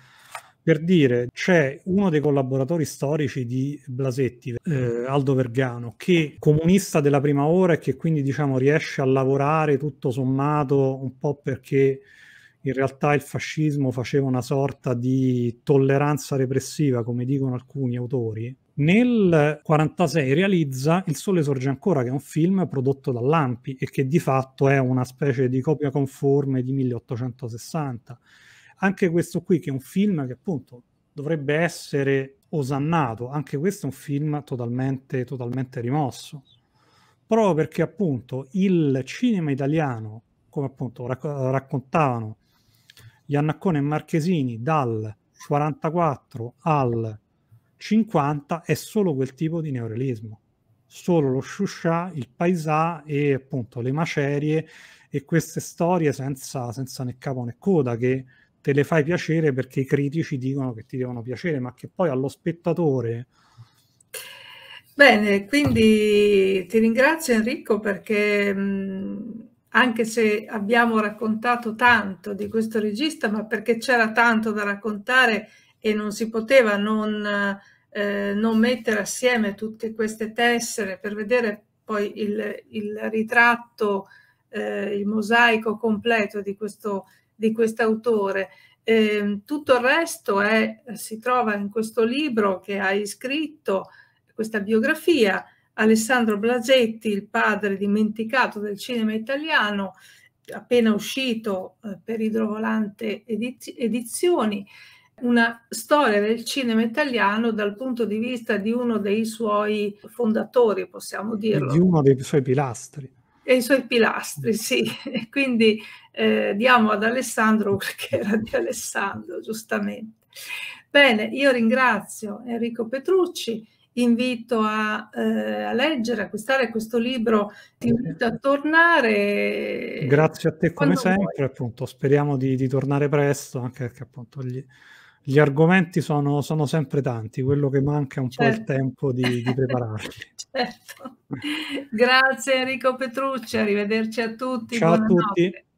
Speaker 2: per dire, c'è uno dei collaboratori storici di Blasetti, eh, Aldo Vergano, che comunista della prima ora e che quindi diciamo, riesce a lavorare tutto sommato un po' perché in realtà il fascismo faceva una sorta di tolleranza repressiva, come dicono alcuni autori, nel 1946 realizza Il Sole Sorge Ancora, che è un film prodotto dall'Ampi e che di fatto è una specie di copia conforme di 1860 anche questo qui che è un film che appunto dovrebbe essere osannato, anche questo è un film totalmente, totalmente rimosso, proprio perché appunto il cinema italiano, come appunto rac- raccontavano Iannacone e Marchesini dal 44 al 50 è solo quel tipo di neorealismo, solo lo sciuscià, il paesà e appunto le macerie e queste storie senza, senza né capo né coda che te le fai piacere perché i critici dicono che ti devono piacere, ma che poi allo spettatore...
Speaker 1: Bene, quindi ti ringrazio Enrico perché anche se abbiamo raccontato tanto di questo regista, ma perché c'era tanto da raccontare e non si poteva non, eh, non mettere assieme tutte queste tessere per vedere poi il, il ritratto, eh, il mosaico completo di questo regista di quest'autore. Eh, tutto il resto è, si trova in questo libro che hai scritto, questa biografia, Alessandro Blasetti, il padre dimenticato del cinema italiano, appena uscito eh, per Idrovolante Edizioni, una storia del cinema italiano dal punto di vista di uno dei suoi fondatori, possiamo dirlo. Di
Speaker 2: uno dei suoi pilastri
Speaker 1: e i suoi pilastri, sì. Quindi eh, diamo ad Alessandro perché era di Alessandro, giustamente. Bene, io ringrazio Enrico Petrucci, invito a, eh, a leggere, acquistare questo libro, ti invito a tornare.
Speaker 2: Grazie a te come sempre, vuoi. appunto, speriamo di, di tornare presto, anche perché appunto gli gli argomenti sono, sono, sempre tanti, quello che manca è un certo. po' il certo. tempo di, di prepararli.
Speaker 1: certo. Grazie Enrico Petrucci, arrivederci a tutti. Ciao a tutti.